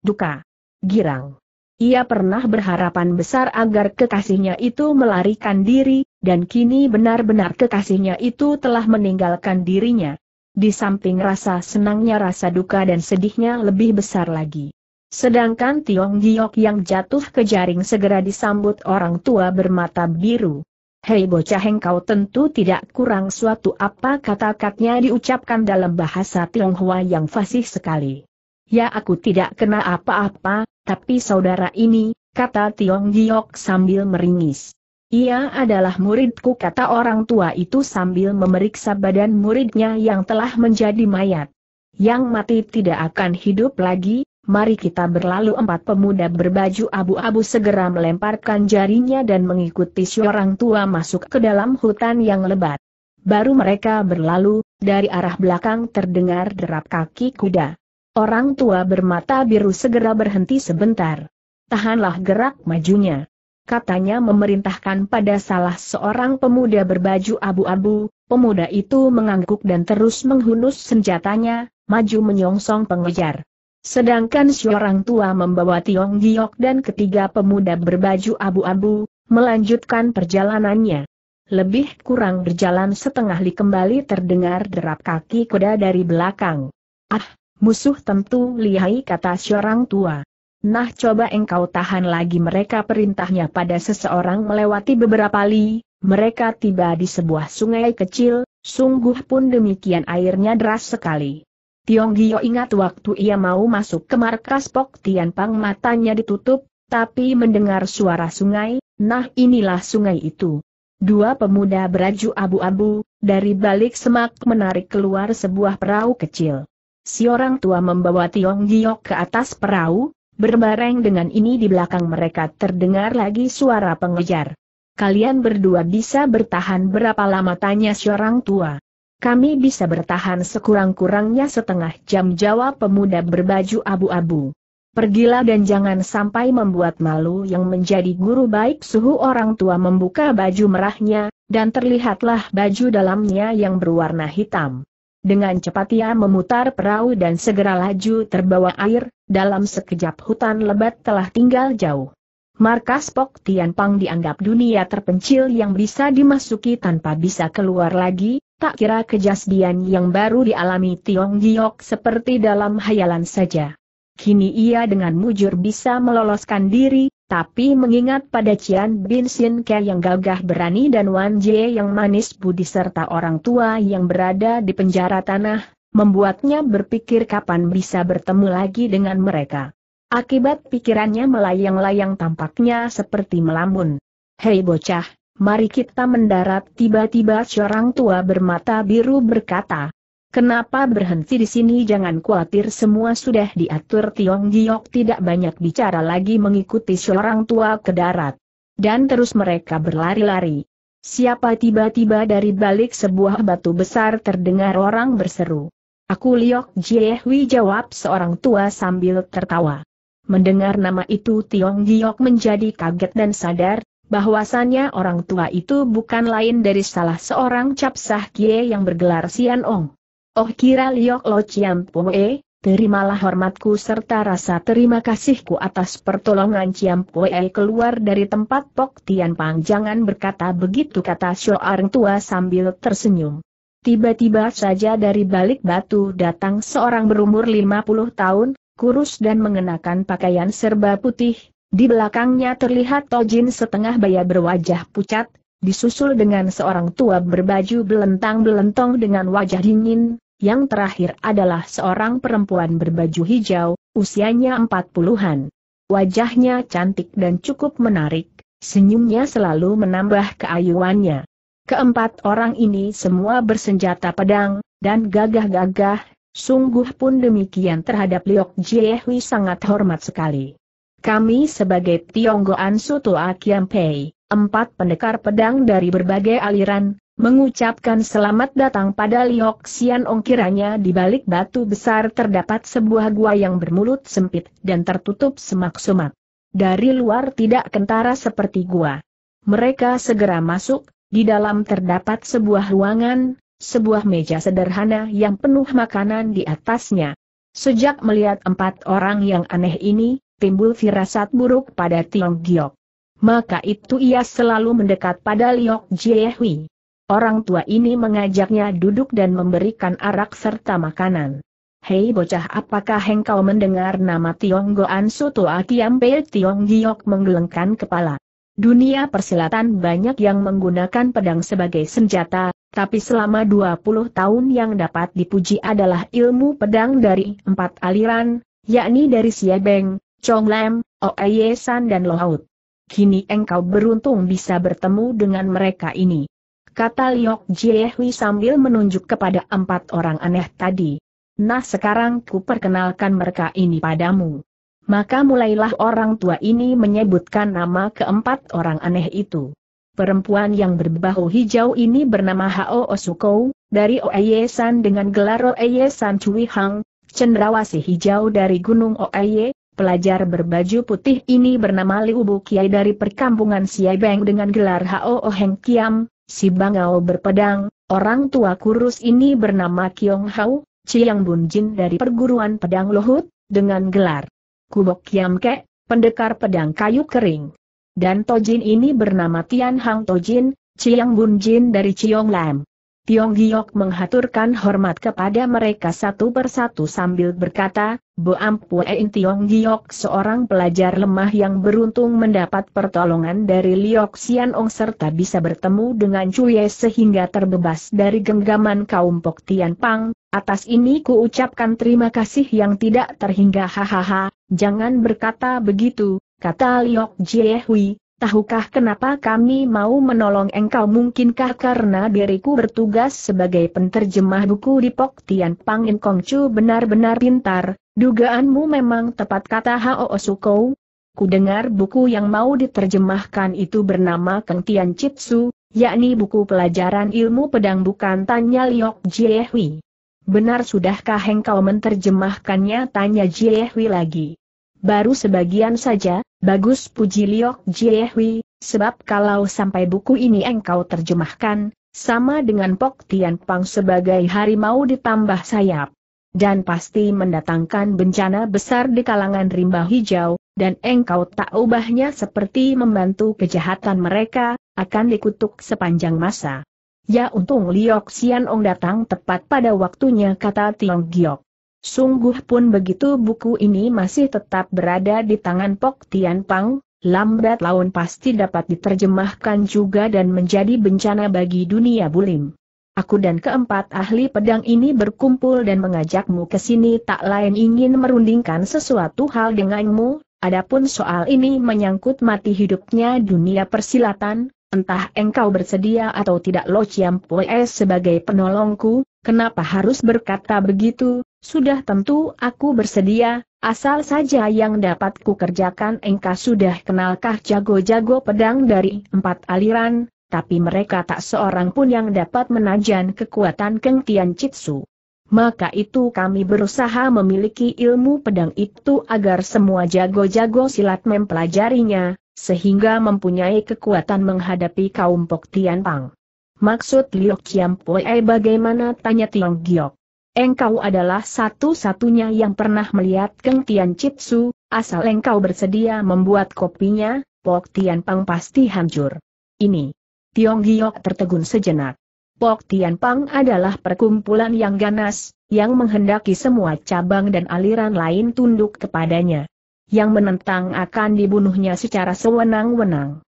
duka, girang. Ia pernah berharapan besar agar kekasihnya itu melarikan diri, dan kini benar-benar kekasihnya itu telah meninggalkan dirinya. Di samping rasa senangnya rasa duka dan sedihnya lebih besar lagi. Sedangkan Tiong Giok yang jatuh ke jaring segera disambut orang tua bermata biru. Hei bocah engkau tentu tidak kurang suatu apa kata katnya diucapkan dalam bahasa Tionghoa yang fasih sekali. Ya aku tidak kena apa-apa, tapi saudara ini, kata Tiong Giok sambil meringis. Ia adalah muridku kata orang tua itu sambil memeriksa badan muridnya yang telah menjadi mayat. Yang mati tidak akan hidup lagi, mari kita berlalu empat pemuda berbaju abu-abu segera melemparkan jarinya dan mengikuti si orang tua masuk ke dalam hutan yang lebat. Baru mereka berlalu, dari arah belakang terdengar derap kaki kuda. Orang tua bermata biru segera berhenti sebentar. Tahanlah gerak majunya katanya memerintahkan pada salah seorang pemuda berbaju abu-abu, pemuda itu mengangguk dan terus menghunus senjatanya, maju menyongsong pengejar. Sedangkan seorang tua membawa Tiong Giok dan ketiga pemuda berbaju abu-abu, melanjutkan perjalanannya. Lebih kurang berjalan setengah li kembali terdengar derap kaki kuda dari belakang. Ah, musuh tentu lihai kata seorang tua. Nah coba engkau tahan lagi mereka perintahnya pada seseorang melewati beberapa li, mereka tiba di sebuah sungai kecil, sungguh pun demikian airnya deras sekali. Tiong Gio ingat waktu ia mau masuk ke markas Pok Tian Pang matanya ditutup, tapi mendengar suara sungai, nah inilah sungai itu. Dua pemuda beraju abu-abu, dari balik semak menarik keluar sebuah perahu kecil. Si orang tua membawa Tiong Gio ke atas perahu, Berbareng dengan ini di belakang mereka terdengar lagi suara pengejar. Kalian berdua bisa bertahan berapa lama tanya si orang tua. Kami bisa bertahan sekurang-kurangnya setengah jam jawab pemuda berbaju abu-abu. Pergilah dan jangan sampai membuat malu yang menjadi guru baik suhu orang tua membuka baju merahnya, dan terlihatlah baju dalamnya yang berwarna hitam. Dengan cepat ia memutar perahu dan segera laju terbawa air, dalam sekejap hutan lebat telah tinggal jauh. Markas Pok Tianpang dianggap dunia terpencil yang bisa dimasuki tanpa bisa keluar lagi, tak kira kejadian yang baru dialami Tiong Giok seperti dalam hayalan saja. Kini ia dengan mujur bisa meloloskan diri, tapi mengingat pada Cian Bin Sin Ke yang gagah berani dan Wan Jie yang manis budi serta orang tua yang berada di penjara tanah, membuatnya berpikir kapan bisa bertemu lagi dengan mereka. Akibat pikirannya melayang-layang tampaknya seperti melamun. Hei bocah, mari kita mendarat tiba-tiba seorang tua bermata biru berkata, Kenapa berhenti di sini jangan khawatir semua sudah diatur Tiong Giok tidak banyak bicara lagi mengikuti seorang tua ke darat. Dan terus mereka berlari-lari. Siapa tiba-tiba dari balik sebuah batu besar terdengar orang berseru. Aku Liok Jiehui jawab seorang tua sambil tertawa. Mendengar nama itu Tiong Giok menjadi kaget dan sadar, bahwasannya orang tua itu bukan lain dari salah seorang capsah kie yang bergelar Sian Ong. Oh kira liok lo Ciampoe, terimalah hormatku serta rasa terima kasihku atas pertolongan Ciampoe keluar dari tempat Pok Tian Pang. Jangan berkata begitu kata Shoareng tua sambil tersenyum. Tiba-tiba saja dari balik batu datang seorang berumur 50 tahun, kurus dan mengenakan pakaian serba putih, di belakangnya terlihat Tojin setengah baya berwajah pucat, disusul dengan seorang tua berbaju belentang-belentong dengan wajah dingin, yang terakhir adalah seorang perempuan berbaju hijau, usianya empat puluhan. Wajahnya cantik dan cukup menarik, senyumnya selalu menambah keayuannya. Keempat orang ini semua bersenjata pedang, dan gagah-gagah, sungguh pun demikian terhadap Liok Jiehui sangat hormat sekali. Kami sebagai Tionggoan Suto Akiampei, empat pendekar pedang dari berbagai aliran, mengucapkan selamat datang pada liok Xian Ong kiranya di balik batu besar terdapat sebuah gua yang bermulut sempit dan tertutup semak-semak. Dari luar tidak kentara seperti gua. Mereka segera masuk, di dalam terdapat sebuah ruangan, sebuah meja sederhana yang penuh makanan di atasnya. Sejak melihat empat orang yang aneh ini, timbul firasat buruk pada Tiong Giok maka itu ia selalu mendekat pada Liok Jiehui. Orang tua ini mengajaknya duduk dan memberikan arak serta makanan. Hei bocah apakah engkau mendengar nama Tiong Goan Soto Pei Tiong Giok menggelengkan kepala. Dunia persilatan banyak yang menggunakan pedang sebagai senjata, tapi selama 20 tahun yang dapat dipuji adalah ilmu pedang dari empat aliran, yakni dari Siebeng, Chong Lam, Oeye San dan Lohaut kini engkau beruntung bisa bertemu dengan mereka ini. Kata Liok Jiehui sambil menunjuk kepada empat orang aneh tadi. Nah sekarang ku perkenalkan mereka ini padamu. Maka mulailah orang tua ini menyebutkan nama keempat orang aneh itu. Perempuan yang berbahu hijau ini bernama Hao Osukou, dari Oeyesan dengan gelar Oeyesan Cui Hang, cendrawasih hijau dari Gunung Oeye, pelajar berbaju putih ini bernama Liu Bu Kiai dari perkampungan Siai Beng dengan gelar Hao Heng Kiam, si Bangau berpedang, orang tua kurus ini bernama Kiong Hao, Chiang Bun Jin dari perguruan pedang Lohut, dengan gelar Kubok Kiam Ke, pendekar pedang kayu kering. Dan Tojin ini bernama Tian Hang Tojin, Chiang Bun Jin dari Chiong Lam. Tiong Giok menghaturkan hormat kepada mereka satu persatu sambil berkata, Bo Ampuein Tiong Giok seorang pelajar lemah yang beruntung mendapat pertolongan dari Liok Sian Ong serta bisa bertemu dengan Cuye sehingga terbebas dari genggaman kaum Pok Tian Pang, atas ini ku ucapkan terima kasih yang tidak terhingga hahaha, jangan berkata begitu, kata Liok Jie Hui, Tahukah kenapa kami mau menolong engkau mungkinkah karena diriku bertugas sebagai penterjemah buku di Pok Tian Pang In Kong Chu benar-benar pintar, dugaanmu memang tepat kata Hao Sukou. Ku dengar buku yang mau diterjemahkan itu bernama Keng Tian Chitsu, yakni buku pelajaran ilmu pedang bukan tanya Liok Jiehui. Benar sudahkah engkau menterjemahkannya tanya Jiehui lagi baru sebagian saja, bagus puji Liok Jiehui, sebab kalau sampai buku ini engkau terjemahkan, sama dengan Pok Tian Pang sebagai harimau ditambah sayap. Dan pasti mendatangkan bencana besar di kalangan rimba hijau, dan engkau tak ubahnya seperti membantu kejahatan mereka, akan dikutuk sepanjang masa. Ya untung Liok Xianong datang tepat pada waktunya kata Tiong Giok. Sungguh pun begitu buku ini masih tetap berada di tangan Pok Tian Pang, lambat laun pasti dapat diterjemahkan juga dan menjadi bencana bagi dunia bulim. Aku dan keempat ahli pedang ini berkumpul dan mengajakmu ke sini tak lain ingin merundingkan sesuatu hal denganmu, adapun soal ini menyangkut mati hidupnya dunia persilatan, Entah engkau bersedia atau tidak Lo Chiam sebagai penolongku, kenapa harus berkata begitu, sudah tentu aku bersedia, asal saja yang dapat kukerjakan engkau sudah kenalkah jago-jago pedang dari empat aliran, tapi mereka tak seorang pun yang dapat menajan kekuatan Keng Tian Chitsu. Maka itu kami berusaha memiliki ilmu pedang itu agar semua jago-jago silat mempelajarinya, sehingga mempunyai kekuatan menghadapi kaum Pok Tian Pang. Maksud Liu Chiam Pue eh, bagaimana tanya Tiong Giok. Engkau adalah satu-satunya yang pernah melihat Keng Tian Chitsu, asal engkau bersedia membuat kopinya, Pok Tian Pang pasti hancur. Ini. Tiong Giok tertegun sejenak. Pok Tian Pang adalah perkumpulan yang ganas, yang menghendaki semua cabang dan aliran lain tunduk kepadanya. Yang menentang akan dibunuhnya secara sewenang-wenang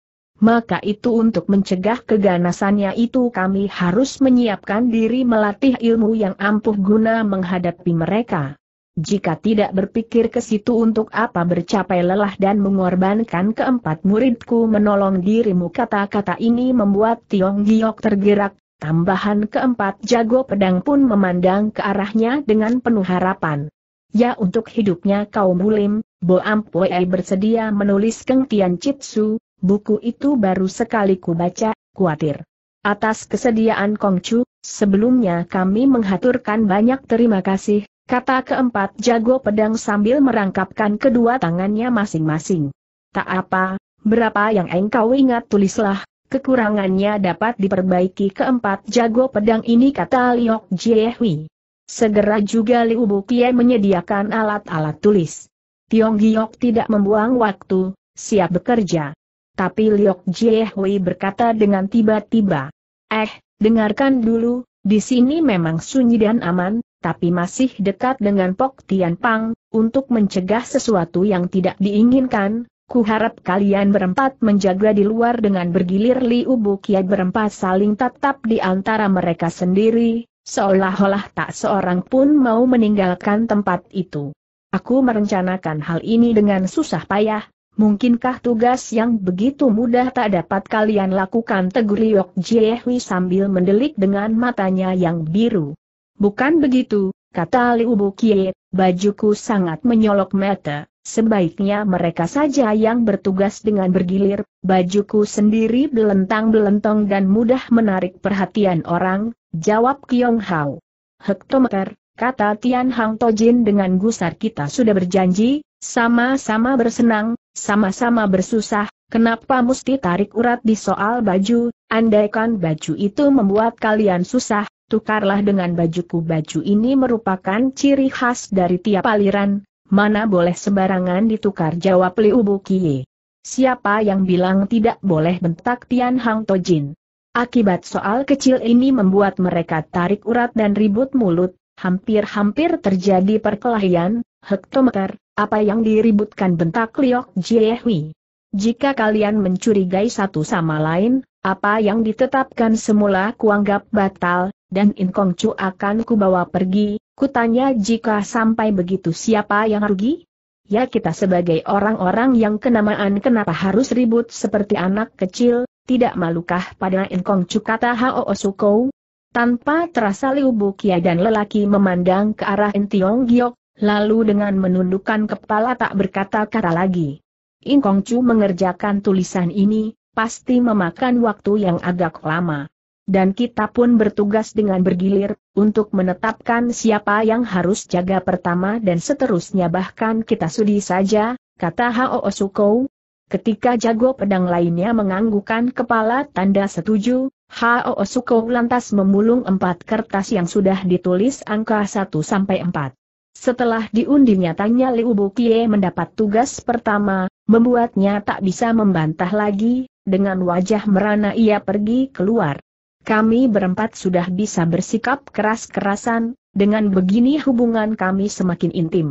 maka itu untuk mencegah keganasannya itu kami harus menyiapkan diri melatih ilmu yang ampuh guna menghadapi mereka. Jika tidak berpikir ke situ untuk apa bercapai lelah dan mengorbankan keempat muridku menolong dirimu kata-kata ini membuat Tiong Giok tergerak, tambahan keempat jago pedang pun memandang ke arahnya dengan penuh harapan. Ya untuk hidupnya kaum mulim, Bo Ampue bersedia menulis Keng Tian Chitsu, buku itu baru sekali ku baca, khawatir. Atas kesediaan Kongcu, sebelumnya kami menghaturkan banyak terima kasih, kata keempat jago pedang sambil merangkapkan kedua tangannya masing-masing. Tak apa, berapa yang engkau ingat tulislah, kekurangannya dapat diperbaiki keempat jago pedang ini kata Liok Jiehui. Segera juga Liu Bukie menyediakan alat-alat tulis. Tiong Giok tidak membuang waktu, siap bekerja. Tapi Liok Jiehui berkata dengan tiba-tiba, Eh, dengarkan dulu, di sini memang sunyi dan aman, tapi masih dekat dengan Pok Tian Pang, untuk mencegah sesuatu yang tidak diinginkan, ku harap kalian berempat menjaga di luar dengan bergilir Liu Bukiat berempat saling tatap di antara mereka sendiri, seolah-olah tak seorang pun mau meninggalkan tempat itu. Aku merencanakan hal ini dengan susah payah, Mungkinkah tugas yang begitu mudah tak dapat kalian lakukan tegur Liok Jiehui sambil mendelik dengan matanya yang biru. Bukan begitu, kata Liu Bukie, bajuku sangat menyolok mata, sebaiknya mereka saja yang bertugas dengan bergilir, bajuku sendiri belentang-belentong dan mudah menarik perhatian orang, jawab Kiong Hao. Hektometer, kata Tian Hang Tojin dengan gusar kita sudah berjanji, sama-sama bersenang, sama-sama bersusah, kenapa mesti tarik urat di soal baju, andaikan baju itu membuat kalian susah, tukarlah dengan bajuku baju ini merupakan ciri khas dari tiap aliran, mana boleh sembarangan ditukar jawab Liu Bukie. Siapa yang bilang tidak boleh bentak Tian Hang Tojin? Akibat soal kecil ini membuat mereka tarik urat dan ribut mulut, hampir-hampir terjadi perkelahian, hektometer, apa yang diributkan bentak Liok Jiehui? Jika kalian mencurigai satu sama lain, apa yang ditetapkan semula kuanggap batal, dan Inkong Chu akan kubawa pergi, kutanya jika sampai begitu siapa yang rugi? Ya kita sebagai orang-orang yang kenamaan kenapa harus ribut seperti anak kecil, tidak malukah pada Inkong Chu kata Hao Sukou? Tanpa terasa Liu Bukia dan lelaki memandang ke arah Entiong Giok, Lalu dengan menundukkan kepala tak berkata-kata lagi. Ingkong Chu mengerjakan tulisan ini, pasti memakan waktu yang agak lama. Dan kita pun bertugas dengan bergilir, untuk menetapkan siapa yang harus jaga pertama dan seterusnya bahkan kita sudi saja, kata Hao Osukou. Ketika jago pedang lainnya menganggukan kepala tanda setuju, Hao Osukou lantas memulung empat kertas yang sudah ditulis angka 1 sampai 4. Setelah diundi nyatanya Liu Bukie mendapat tugas pertama, membuatnya tak bisa membantah lagi, dengan wajah merana ia pergi keluar. Kami berempat sudah bisa bersikap keras-kerasan, dengan begini hubungan kami semakin intim.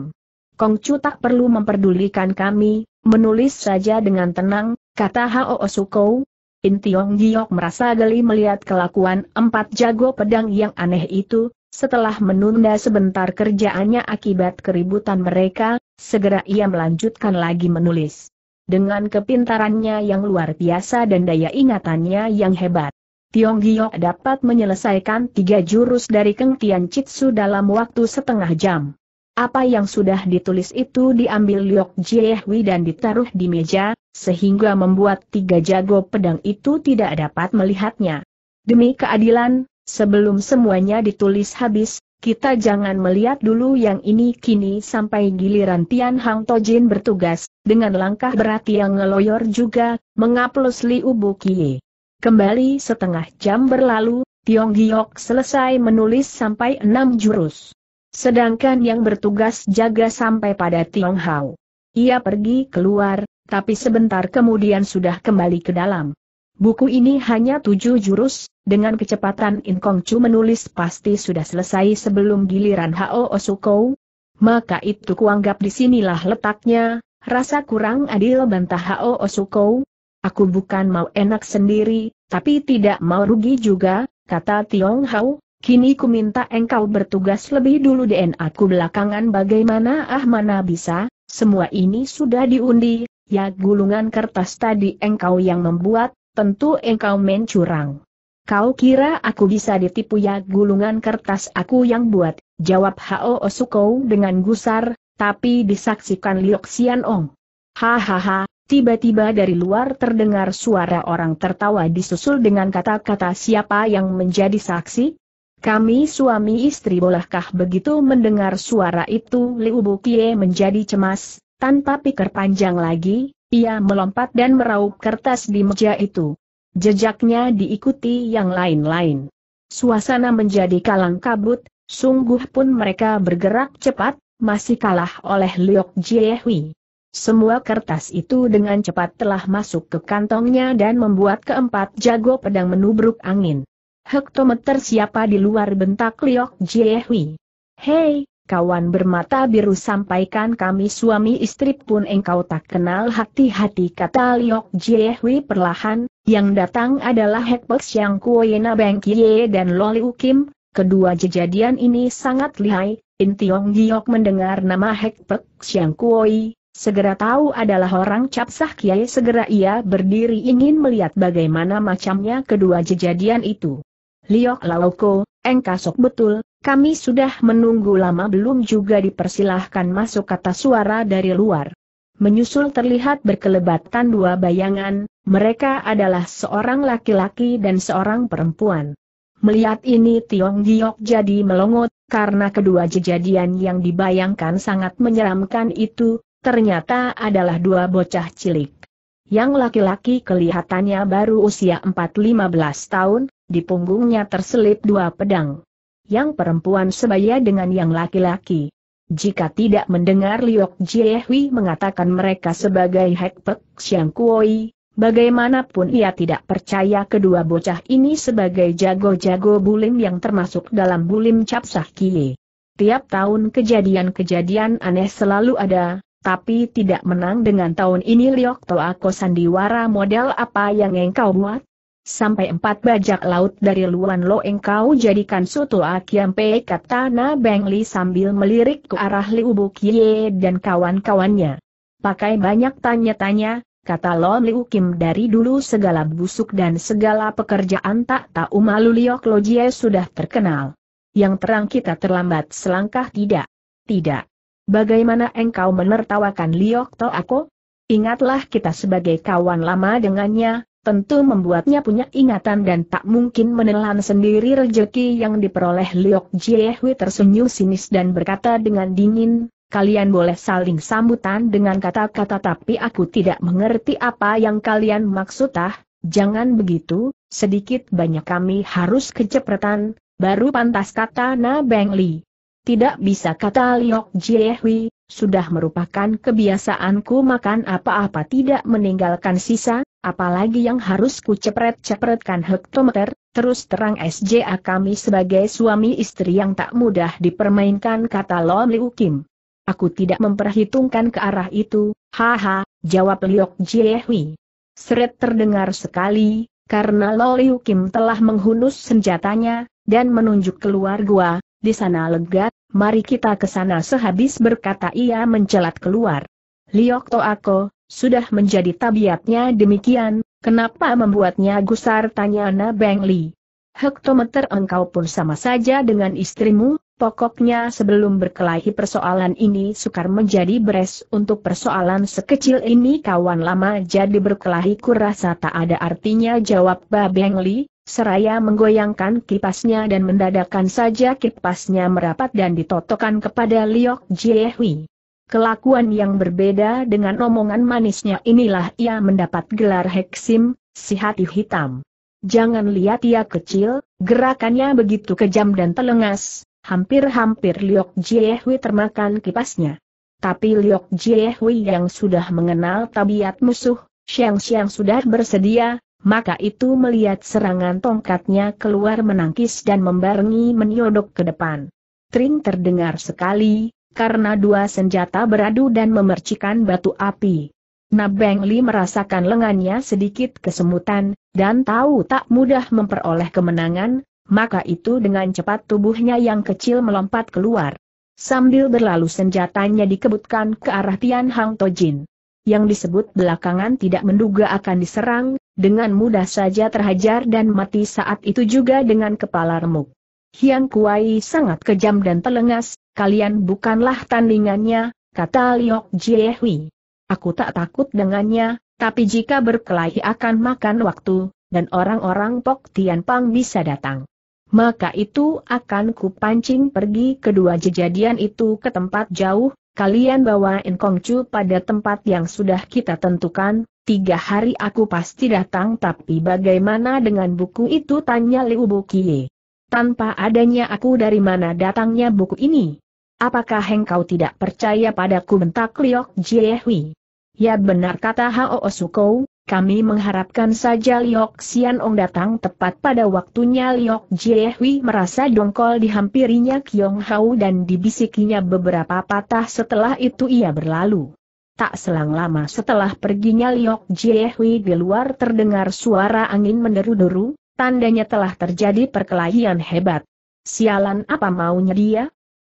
Kongcu tak perlu memperdulikan kami, menulis saja dengan tenang, kata Hao Osuko. In Tiong Giok merasa geli melihat kelakuan empat jago pedang yang aneh itu, setelah menunda sebentar kerjaannya akibat keributan mereka, segera ia melanjutkan lagi menulis. Dengan kepintarannya yang luar biasa dan daya ingatannya yang hebat, Tiong Giok dapat menyelesaikan tiga jurus dari Keng Tian Chitsu dalam waktu setengah jam. Apa yang sudah ditulis itu diambil Liok Jiehui dan ditaruh di meja, sehingga membuat tiga jago pedang itu tidak dapat melihatnya. Demi keadilan, Sebelum semuanya ditulis habis, kita jangan melihat dulu yang ini kini sampai giliran Tian Hang Tojin bertugas, dengan langkah berat yang ngeloyor juga, mengaplos Liu Kie. Kembali setengah jam berlalu, Tiong Giok selesai menulis sampai enam jurus. Sedangkan yang bertugas jaga sampai pada Tiong Hao. Ia pergi keluar, tapi sebentar kemudian sudah kembali ke dalam. Buku ini hanya tujuh jurus, dengan kecepatan In Kong Chu menulis pasti sudah selesai sebelum giliran Hao Osuko. Maka itu kuanggap disinilah letaknya, rasa kurang adil bantah Hao Osuko. Aku bukan mau enak sendiri, tapi tidak mau rugi juga, kata Tiong Hao, kini ku minta engkau bertugas lebih dulu dan aku belakangan bagaimana ah mana bisa, semua ini sudah diundi, ya gulungan kertas tadi engkau yang membuat, Tentu engkau mencurang. Kau kira aku bisa ditipu ya gulungan kertas aku yang buat, jawab Hao Osuko dengan gusar, tapi disaksikan Liok Sian Ong. Hahaha, tiba-tiba dari luar terdengar suara orang tertawa disusul dengan kata-kata siapa yang menjadi saksi? Kami suami istri bolehkah begitu mendengar suara itu Liu Bukie menjadi cemas, tanpa pikir panjang lagi, ia melompat dan meraup kertas di meja itu. Jejaknya diikuti yang lain-lain. Suasana menjadi kalang kabut, sungguh pun mereka bergerak cepat, masih kalah oleh Liok Jiehui. Semua kertas itu dengan cepat telah masuk ke kantongnya dan membuat keempat jago pedang menubruk angin. Hektometer siapa di luar bentak Liok Jiehui. Hei, kawan bermata biru sampaikan kami suami istri pun engkau tak kenal hati-hati kata Liok Jiehui perlahan, yang datang adalah Hekpek Siang Kuoyena Beng Kie dan Loli Ukim, kedua kejadian ini sangat lihai, Intiong Giok mendengar nama Hekpek Siang Kuoy. segera tahu adalah orang capsah kiai segera ia berdiri ingin melihat bagaimana macamnya kedua kejadian itu. Liok Lauko, engkasok betul, kami sudah menunggu lama belum juga dipersilahkan masuk kata suara dari luar. Menyusul terlihat berkelebatan dua bayangan, mereka adalah seorang laki-laki dan seorang perempuan. Melihat ini Tiong Giok jadi melongot, karena kedua kejadian yang dibayangkan sangat menyeramkan itu, ternyata adalah dua bocah cilik. Yang laki-laki kelihatannya baru usia 4-15 tahun, di punggungnya terselip dua pedang yang perempuan sebaya dengan yang laki-laki. Jika tidak mendengar Liok Jiehui mengatakan mereka sebagai Hekpek Siang Kuoi, bagaimanapun ia tidak percaya kedua bocah ini sebagai jago-jago bulim yang termasuk dalam bulim capsah kie. Tiap tahun kejadian-kejadian aneh selalu ada, tapi tidak menang dengan tahun ini Liok Toako sandiwara model apa yang engkau buat? sampai empat bajak laut dari Luan Lo engkau jadikan soto pe kata Na Beng Li sambil melirik ke arah Liu Bu Kie dan kawan-kawannya. Pakai banyak tanya-tanya, kata Lo Liu Kim dari dulu segala busuk dan segala pekerjaan tak tahu malu Liok Lo Jie sudah terkenal. Yang terang kita terlambat selangkah tidak. Tidak. Bagaimana engkau menertawakan Liok To aku? Ingatlah kita sebagai kawan lama dengannya, tentu membuatnya punya ingatan dan tak mungkin menelan sendiri rejeki yang diperoleh Liok Jiehui tersenyum sinis dan berkata dengan dingin, kalian boleh saling sambutan dengan kata-kata tapi aku tidak mengerti apa yang kalian maksud ah, jangan begitu, sedikit banyak kami harus kecepretan, baru pantas kata Na Beng Li. Tidak bisa kata Liok Jiehui, sudah merupakan kebiasaanku makan apa-apa tidak meninggalkan sisa, apalagi yang harus ku cepret-cepretkan hektometer, terus terang SJA kami sebagai suami istri yang tak mudah dipermainkan kata Lom Liu Kim. Aku tidak memperhitungkan ke arah itu, haha, jawab Liok Jiehui. Seret terdengar sekali, karena Lo Liu Kim telah menghunus senjatanya, dan menunjuk keluar gua, di sana lega, mari kita ke sana sehabis berkata ia mencelat keluar. Liok Toako, sudah menjadi tabiatnya demikian, kenapa membuatnya gusar tanya Na Beng Li. Hektometer engkau pun sama saja dengan istrimu, pokoknya sebelum berkelahi persoalan ini sukar menjadi beres untuk persoalan sekecil ini kawan lama jadi berkelahi kurasa tak ada artinya jawab Ba Beng Li, Seraya menggoyangkan kipasnya dan mendadakkan saja kipasnya merapat dan ditotokkan kepada Liok Jiehui. Kelakuan yang berbeda dengan omongan manisnya inilah ia mendapat gelar Heksim, si hati hitam. Jangan lihat ia kecil, gerakannya begitu kejam dan telengas, hampir-hampir Liok Jiehui termakan kipasnya. Tapi Liok Jiehui yang sudah mengenal tabiat musuh, siang-siang sudah bersedia, maka itu melihat serangan tongkatnya keluar menangkis dan membarengi menyodok ke depan. Tring terdengar sekali, karena dua senjata beradu dan memercikan batu api. Nabeng Li merasakan lengannya sedikit kesemutan, dan tahu tak mudah memperoleh kemenangan, maka itu dengan cepat tubuhnya yang kecil melompat keluar. Sambil berlalu senjatanya dikebutkan ke arah Tian Hang Tojin. Yang disebut belakangan tidak menduga akan diserang, dengan mudah saja terhajar dan mati saat itu juga dengan kepala remuk. Hiang Kuai sangat kejam dan telengas, kalian bukanlah tandingannya, kata Liok Jiehui. Aku tak takut dengannya, tapi jika berkelahi akan makan waktu, dan orang-orang Pok Pang bisa datang. Maka itu akan kupancing pergi kedua jejadian itu ke tempat jauh, kalian bawain Kongcu pada tempat yang sudah kita tentukan, tiga hari aku pasti datang tapi bagaimana dengan buku itu tanya Liu Bukie. Tanpa adanya aku dari mana datangnya buku ini? Apakah engkau tidak percaya padaku bentak Liok Jiehui? Ya benar kata Hao Osuko, kami mengharapkan saja Liok Sian Ong datang tepat pada waktunya Liok Jiehui merasa dongkol dihampirinya Kiong Hau dan dibisikinya beberapa patah setelah itu ia berlalu. Tak selang lama setelah perginya Liok Jiehui di luar terdengar suara angin menderu-deru, tandanya telah terjadi perkelahian hebat. Sialan apa maunya dia?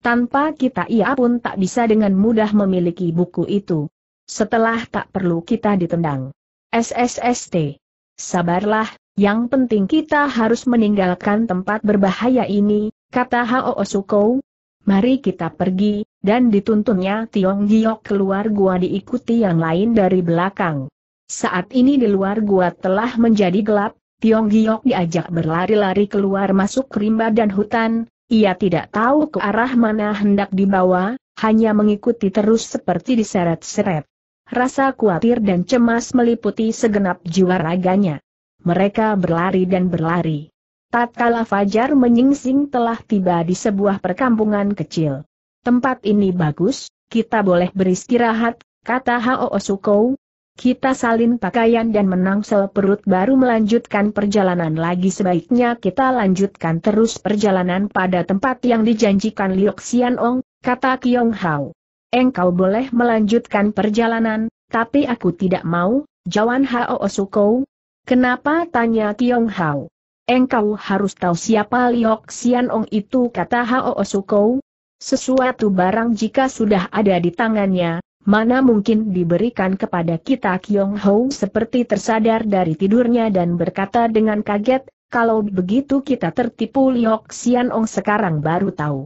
Tanpa kita ia pun tak bisa dengan mudah memiliki buku itu. Setelah tak perlu kita ditendang. SSST. Sabarlah, yang penting kita harus meninggalkan tempat berbahaya ini, kata Hao Suko. Mari kita pergi, dan dituntunnya Tiong Giok keluar gua diikuti yang lain dari belakang. Saat ini di luar gua telah menjadi gelap, Tiong Giok diajak berlari-lari keluar masuk rimba dan hutan, ia tidak tahu ke arah mana hendak dibawa, hanya mengikuti terus seperti diseret-seret. Rasa khawatir dan cemas meliputi segenap jiwa raganya. Mereka berlari dan berlari. Tatkala Fajar menyingsing telah tiba di sebuah perkampungan kecil. Tempat ini bagus, kita boleh beristirahat, kata Hao Osukou. Kita salin pakaian dan menangsel perut baru melanjutkan perjalanan lagi sebaiknya kita lanjutkan terus perjalanan pada tempat yang dijanjikan Liu Xianong, kata Kiong Hao engkau boleh melanjutkan perjalanan, tapi aku tidak mau, Jawan Hao Osuko. Kenapa tanya Tiong Hao? Engkau harus tahu siapa Liok Xianong itu kata Hao Osuko. Sesuatu barang jika sudah ada di tangannya, mana mungkin diberikan kepada kita Kiong Hao seperti tersadar dari tidurnya dan berkata dengan kaget, kalau begitu kita tertipu Liok Xianong sekarang baru tahu.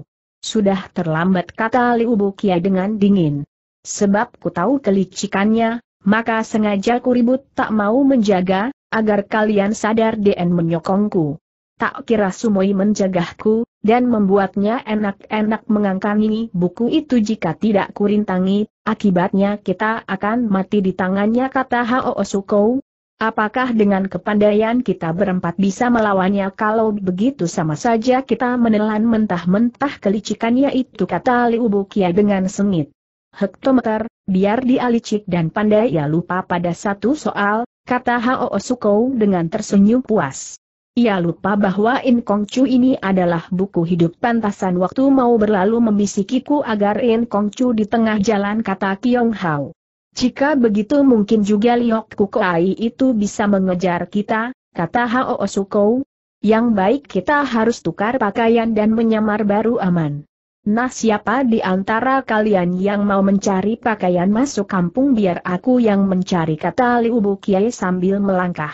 Sudah terlambat kata Liu Bukia dengan dingin. Sebab ku tahu kelicikannya, maka sengaja ku ribut tak mau menjaga, agar kalian sadar DN menyokongku. Tak kira Sumoi menjagahku, dan membuatnya enak-enak mengangkangi buku itu jika tidak kurintangi, akibatnya kita akan mati di tangannya kata Hao Sukou, Apakah dengan kepandaian kita berempat bisa melawannya kalau begitu sama saja kita menelan mentah-mentah kelicikannya itu kata Liu Bukia dengan sengit. Hektometer, biar dia licik dan pandai ya lupa pada satu soal, kata Hao Suko dengan tersenyum puas. Ia lupa bahwa In Kong Chu ini adalah buku hidup pantasan waktu mau berlalu membisikiku agar In Kong Chu di tengah jalan kata Kiong Hao. Jika begitu mungkin juga Liok Kukai itu bisa mengejar kita, kata Hao Suko. Yang baik kita harus tukar pakaian dan menyamar baru aman. Nah siapa di antara kalian yang mau mencari pakaian masuk kampung biar aku yang mencari kata Liu Bukiai sambil melangkah.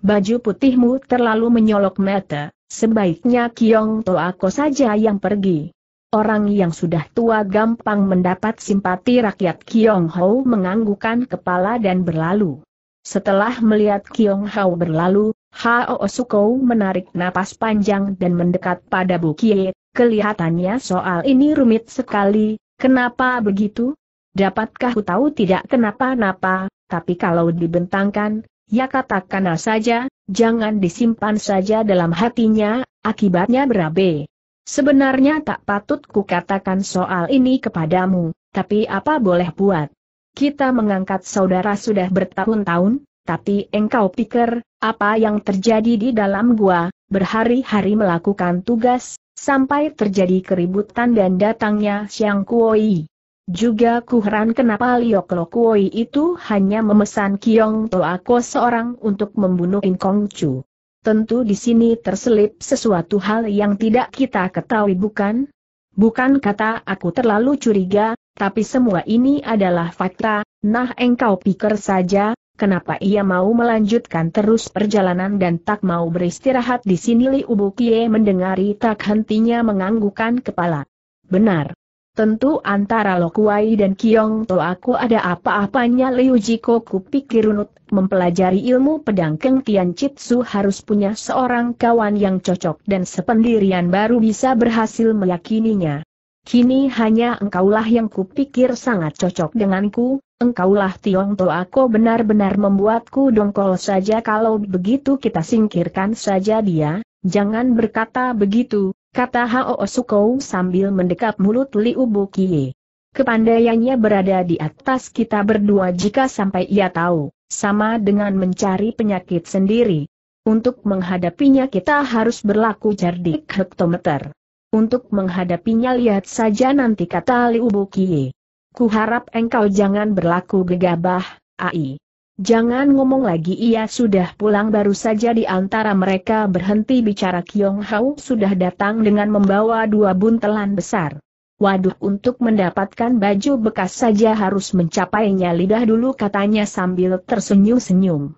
Baju putihmu terlalu menyolok mata, sebaiknya Kiong To aku saja yang pergi. Orang yang sudah tua gampang mendapat simpati rakyat Kiong Hou menganggukan kepala dan berlalu. Setelah melihat Kiong Hou berlalu, Hao Suko menarik napas panjang dan mendekat pada Bu Kie, kelihatannya soal ini rumit sekali, kenapa begitu? Dapatkah ku tahu tidak kenapa-napa, tapi kalau dibentangkan, ya katakanlah saja, jangan disimpan saja dalam hatinya, akibatnya berabe. Sebenarnya tak patut kukatakan soal ini kepadamu, tapi apa boleh buat? Kita mengangkat saudara sudah bertahun-tahun, tapi engkau pikir, apa yang terjadi di dalam gua, berhari-hari melakukan tugas, sampai terjadi keributan dan datangnya Siang Kuoi. Juga kuheran kenapa Lioklo Kuoi itu hanya memesan Kiong Toako seorang untuk membunuh Inkong Chu tentu di sini terselip sesuatu hal yang tidak kita ketahui bukan? Bukan kata aku terlalu curiga, tapi semua ini adalah fakta, nah engkau pikir saja, kenapa ia mau melanjutkan terus perjalanan dan tak mau beristirahat di sini Li Ubukie mendengari tak hentinya menganggukan kepala. Benar, Tentu antara Lokuai dan Kiong To aku ada apa-apanya Liu Jiko kupikir runut, mempelajari ilmu pedang Keng Tian Chitsu harus punya seorang kawan yang cocok dan sependirian baru bisa berhasil meyakininya. Kini hanya engkaulah yang kupikir sangat cocok denganku, engkaulah Tiong To aku benar-benar membuatku dongkol saja kalau begitu kita singkirkan saja dia, jangan berkata begitu, kata Hao Sukou sambil mendekap mulut Liu Bukie. Kepandaiannya berada di atas kita berdua jika sampai ia tahu, sama dengan mencari penyakit sendiri. Untuk menghadapinya kita harus berlaku cerdik hektometer. Untuk menghadapinya lihat saja nanti kata Liu Bukie. Kuharap engkau jangan berlaku gegabah, Ai. Jangan ngomong lagi ia sudah pulang baru saja di antara mereka berhenti bicara Kiong Hau sudah datang dengan membawa dua buntelan besar. Waduh untuk mendapatkan baju bekas saja harus mencapainya lidah dulu katanya sambil tersenyum-senyum.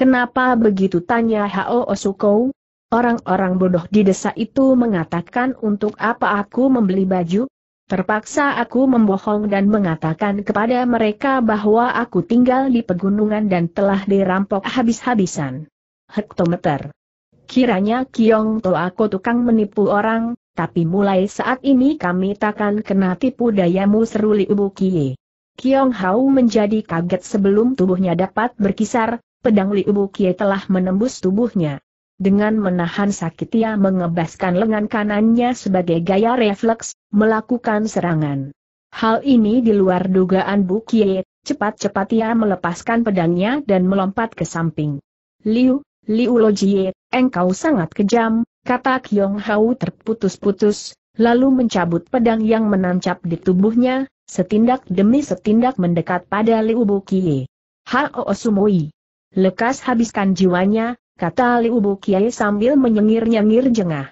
Kenapa begitu tanya Hao Osuko? Orang-orang bodoh di desa itu mengatakan untuk apa aku membeli baju, Terpaksa aku membohong dan mengatakan kepada mereka bahwa aku tinggal di pegunungan dan telah dirampok habis-habisan. Hektometer. Kiranya Kiong To aku tukang menipu orang, tapi mulai saat ini kami takkan kena tipu dayamu seruli Ubu Kie. Kiong Hao menjadi kaget sebelum tubuhnya dapat berkisar, pedang Li Ubu Kie telah menembus tubuhnya. Dengan menahan sakit ia mengebaskan lengan kanannya sebagai gaya refleks, melakukan serangan. Hal ini di luar dugaan Bukie, cepat-cepat ia melepaskan pedangnya dan melompat ke samping. Liu, Liu Lojie, engkau sangat kejam, kata Kyong Hau terputus-putus, lalu mencabut pedang yang menancap di tubuhnya, setindak demi setindak mendekat pada Liu Bukie. Hao Sumui. Lekas habiskan jiwanya, kata Liu Bu Kiai sambil menyengir-nyengir jengah.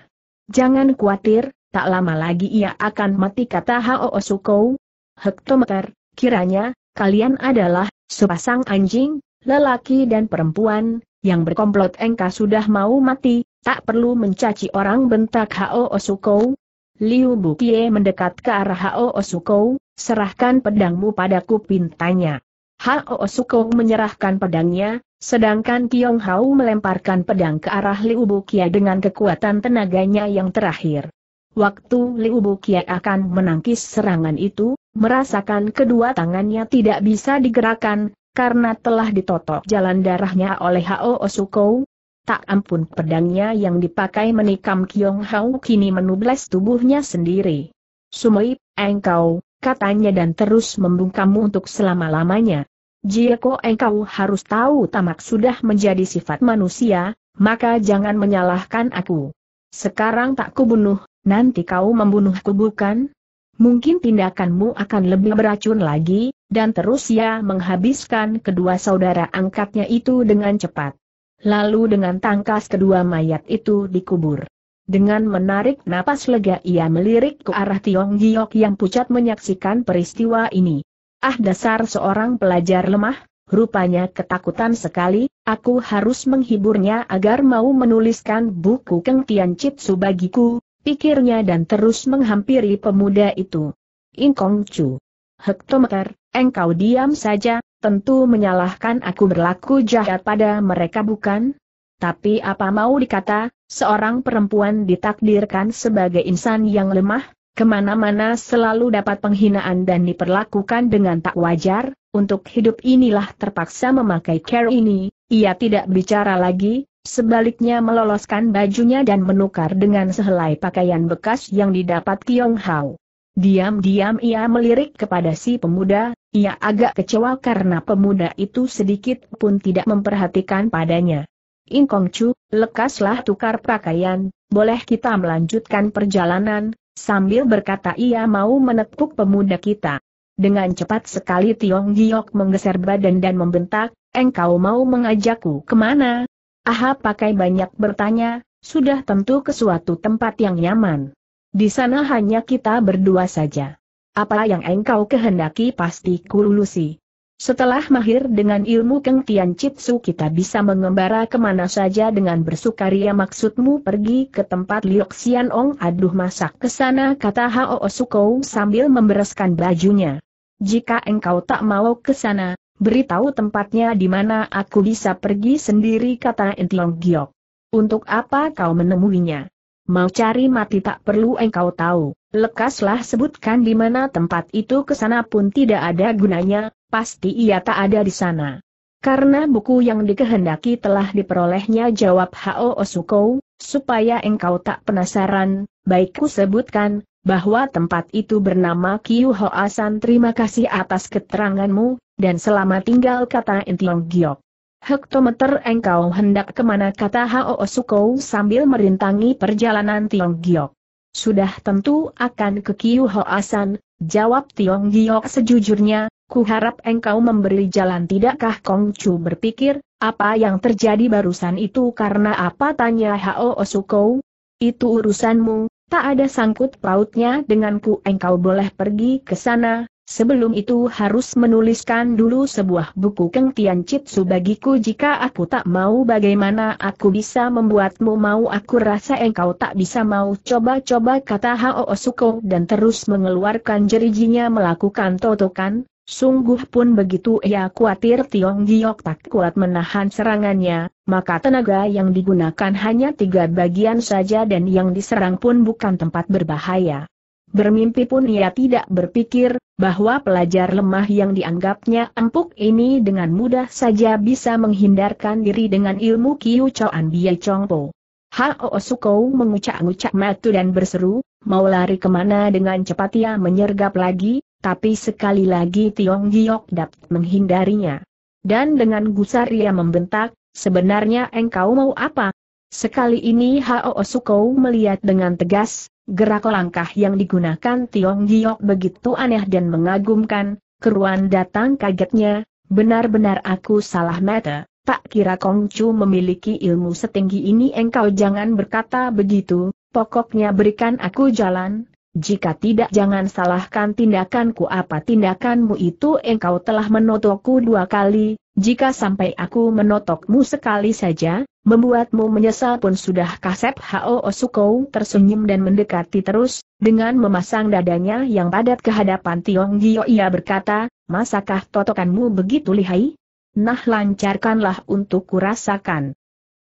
Jangan khawatir, tak lama lagi ia akan mati kata Hao Suko. Hektometer, kiranya, kalian adalah, sepasang anjing, lelaki dan perempuan, yang berkomplot engka sudah mau mati, tak perlu mencaci orang bentak Hao Suko. Liu Bukie mendekat ke arah Hao Osuko, serahkan pedangmu padaku pintanya. Hao Sukong menyerahkan pedangnya, sedangkan Tiong Hao melemparkan pedang ke arah Liu Bukia dengan kekuatan tenaganya yang terakhir. Waktu Liu Bukia akan menangkis serangan itu, merasakan kedua tangannya tidak bisa digerakkan, karena telah ditotok jalan darahnya oleh Hao Sukong. Tak ampun pedangnya yang dipakai menikam Kiong Hao kini menubles tubuhnya sendiri. Sumoip, engkau, katanya dan terus membungkammu untuk selama-lamanya. Jieko engkau harus tahu tamak sudah menjadi sifat manusia, maka jangan menyalahkan aku. Sekarang tak kubunuh, nanti kau membunuhku bukan? Mungkin tindakanmu akan lebih beracun lagi, dan terus ia menghabiskan kedua saudara angkatnya itu dengan cepat. Lalu dengan tangkas kedua mayat itu dikubur. Dengan menarik napas lega ia melirik ke arah Tiong Giok yang pucat menyaksikan peristiwa ini. Ah dasar seorang pelajar lemah, rupanya ketakutan sekali, aku harus menghiburnya agar mau menuliskan buku Keng Tian Chitsu bagiku, pikirnya dan terus menghampiri pemuda itu. Ingkong Chu. Hektometer, engkau diam saja, tentu menyalahkan aku berlaku jahat pada mereka bukan? Tapi apa mau dikata, seorang perempuan ditakdirkan sebagai insan yang lemah, Kemana-mana selalu dapat penghinaan dan diperlakukan dengan tak wajar, untuk hidup inilah terpaksa memakai care ini, ia tidak bicara lagi, sebaliknya meloloskan bajunya dan menukar dengan sehelai pakaian bekas yang didapat Kiong Hao. Diam-diam ia melirik kepada si pemuda, ia agak kecewa karena pemuda itu sedikit pun tidak memperhatikan padanya. Ingkong Chu, lekaslah tukar pakaian, boleh kita melanjutkan perjalanan, Sambil berkata ia mau menepuk pemuda kita. Dengan cepat sekali Tiong Giok menggeser badan dan membentak, engkau mau mengajakku kemana? Aha pakai banyak bertanya, sudah tentu ke suatu tempat yang nyaman. Di sana hanya kita berdua saja. Apa yang engkau kehendaki pasti kululusi. Setelah mahir dengan ilmu Keng Tian Chitsu kita bisa mengembara kemana saja dengan bersukaria maksudmu pergi ke tempat Liok Xian Ong aduh masak ke sana kata Hao Kou sambil membereskan bajunya. Jika engkau tak mau ke sana, beritahu tempatnya di mana aku bisa pergi sendiri kata Entlong Giok. Untuk apa kau menemuinya? Mau cari mati tak perlu engkau tahu. Lekaslah sebutkan di mana tempat itu kesana pun tidak ada gunanya, pasti ia tak ada di sana. Karena buku yang dikehendaki telah diperolehnya jawab Hao Osuko, supaya engkau tak penasaran, Baikku sebutkan, bahwa tempat itu bernama Kiyu Hoa terima kasih atas keteranganmu, dan selamat tinggal kata Intiong Giok. Hektometer engkau hendak kemana kata Hao Osuko sambil merintangi perjalanan Tiong Giok. Sudah tentu akan ke Kiu Hoasan, jawab Tiong Giok sejujurnya, ku harap engkau memberi jalan tidakkah Kong Chu berpikir, apa yang terjadi barusan itu karena apa tanya Hao Osuko? Itu urusanmu, tak ada sangkut pautnya denganku engkau boleh pergi ke sana, Sebelum itu harus menuliskan dulu sebuah buku Keng Tian Chitsu bagiku jika aku tak mau bagaimana aku bisa membuatmu mau aku rasa engkau tak bisa mau coba-coba kata Hao Suko dan terus mengeluarkan jerijinya melakukan totokan, sungguh pun begitu ia khawatir Tiong Giok tak kuat menahan serangannya, maka tenaga yang digunakan hanya tiga bagian saja dan yang diserang pun bukan tempat berbahaya. Bermimpi pun ia tidak berpikir, bahwa pelajar lemah yang dianggapnya empuk ini dengan mudah saja bisa menghindarkan diri dengan ilmu Kiu Choan Bia Chong Po. Hao Sukou mengucak-ngucak matu dan berseru, mau lari kemana dengan cepat ia menyergap lagi, tapi sekali lagi Tiong Giok dapat menghindarinya. Dan dengan gusar ia membentak, sebenarnya engkau mau apa? Sekali ini Hao Sukou melihat dengan tegas, Gerak langkah yang digunakan Tiong Giok begitu aneh dan mengagumkan, keruan datang kagetnya, benar-benar aku salah mata. Tak kira Kong Chu memiliki ilmu setinggi ini engkau jangan berkata begitu, pokoknya berikan aku jalan, jika tidak jangan salahkan tindakanku apa tindakanmu itu engkau telah menotoku dua kali, jika sampai aku menotokmu sekali saja, membuatmu menyesal pun sudah kasep Hao Osuko tersenyum dan mendekati terus, dengan memasang dadanya yang padat ke hadapan Tiong Gio ia berkata, masakah totokanmu begitu lihai? Nah lancarkanlah untuk kurasakan.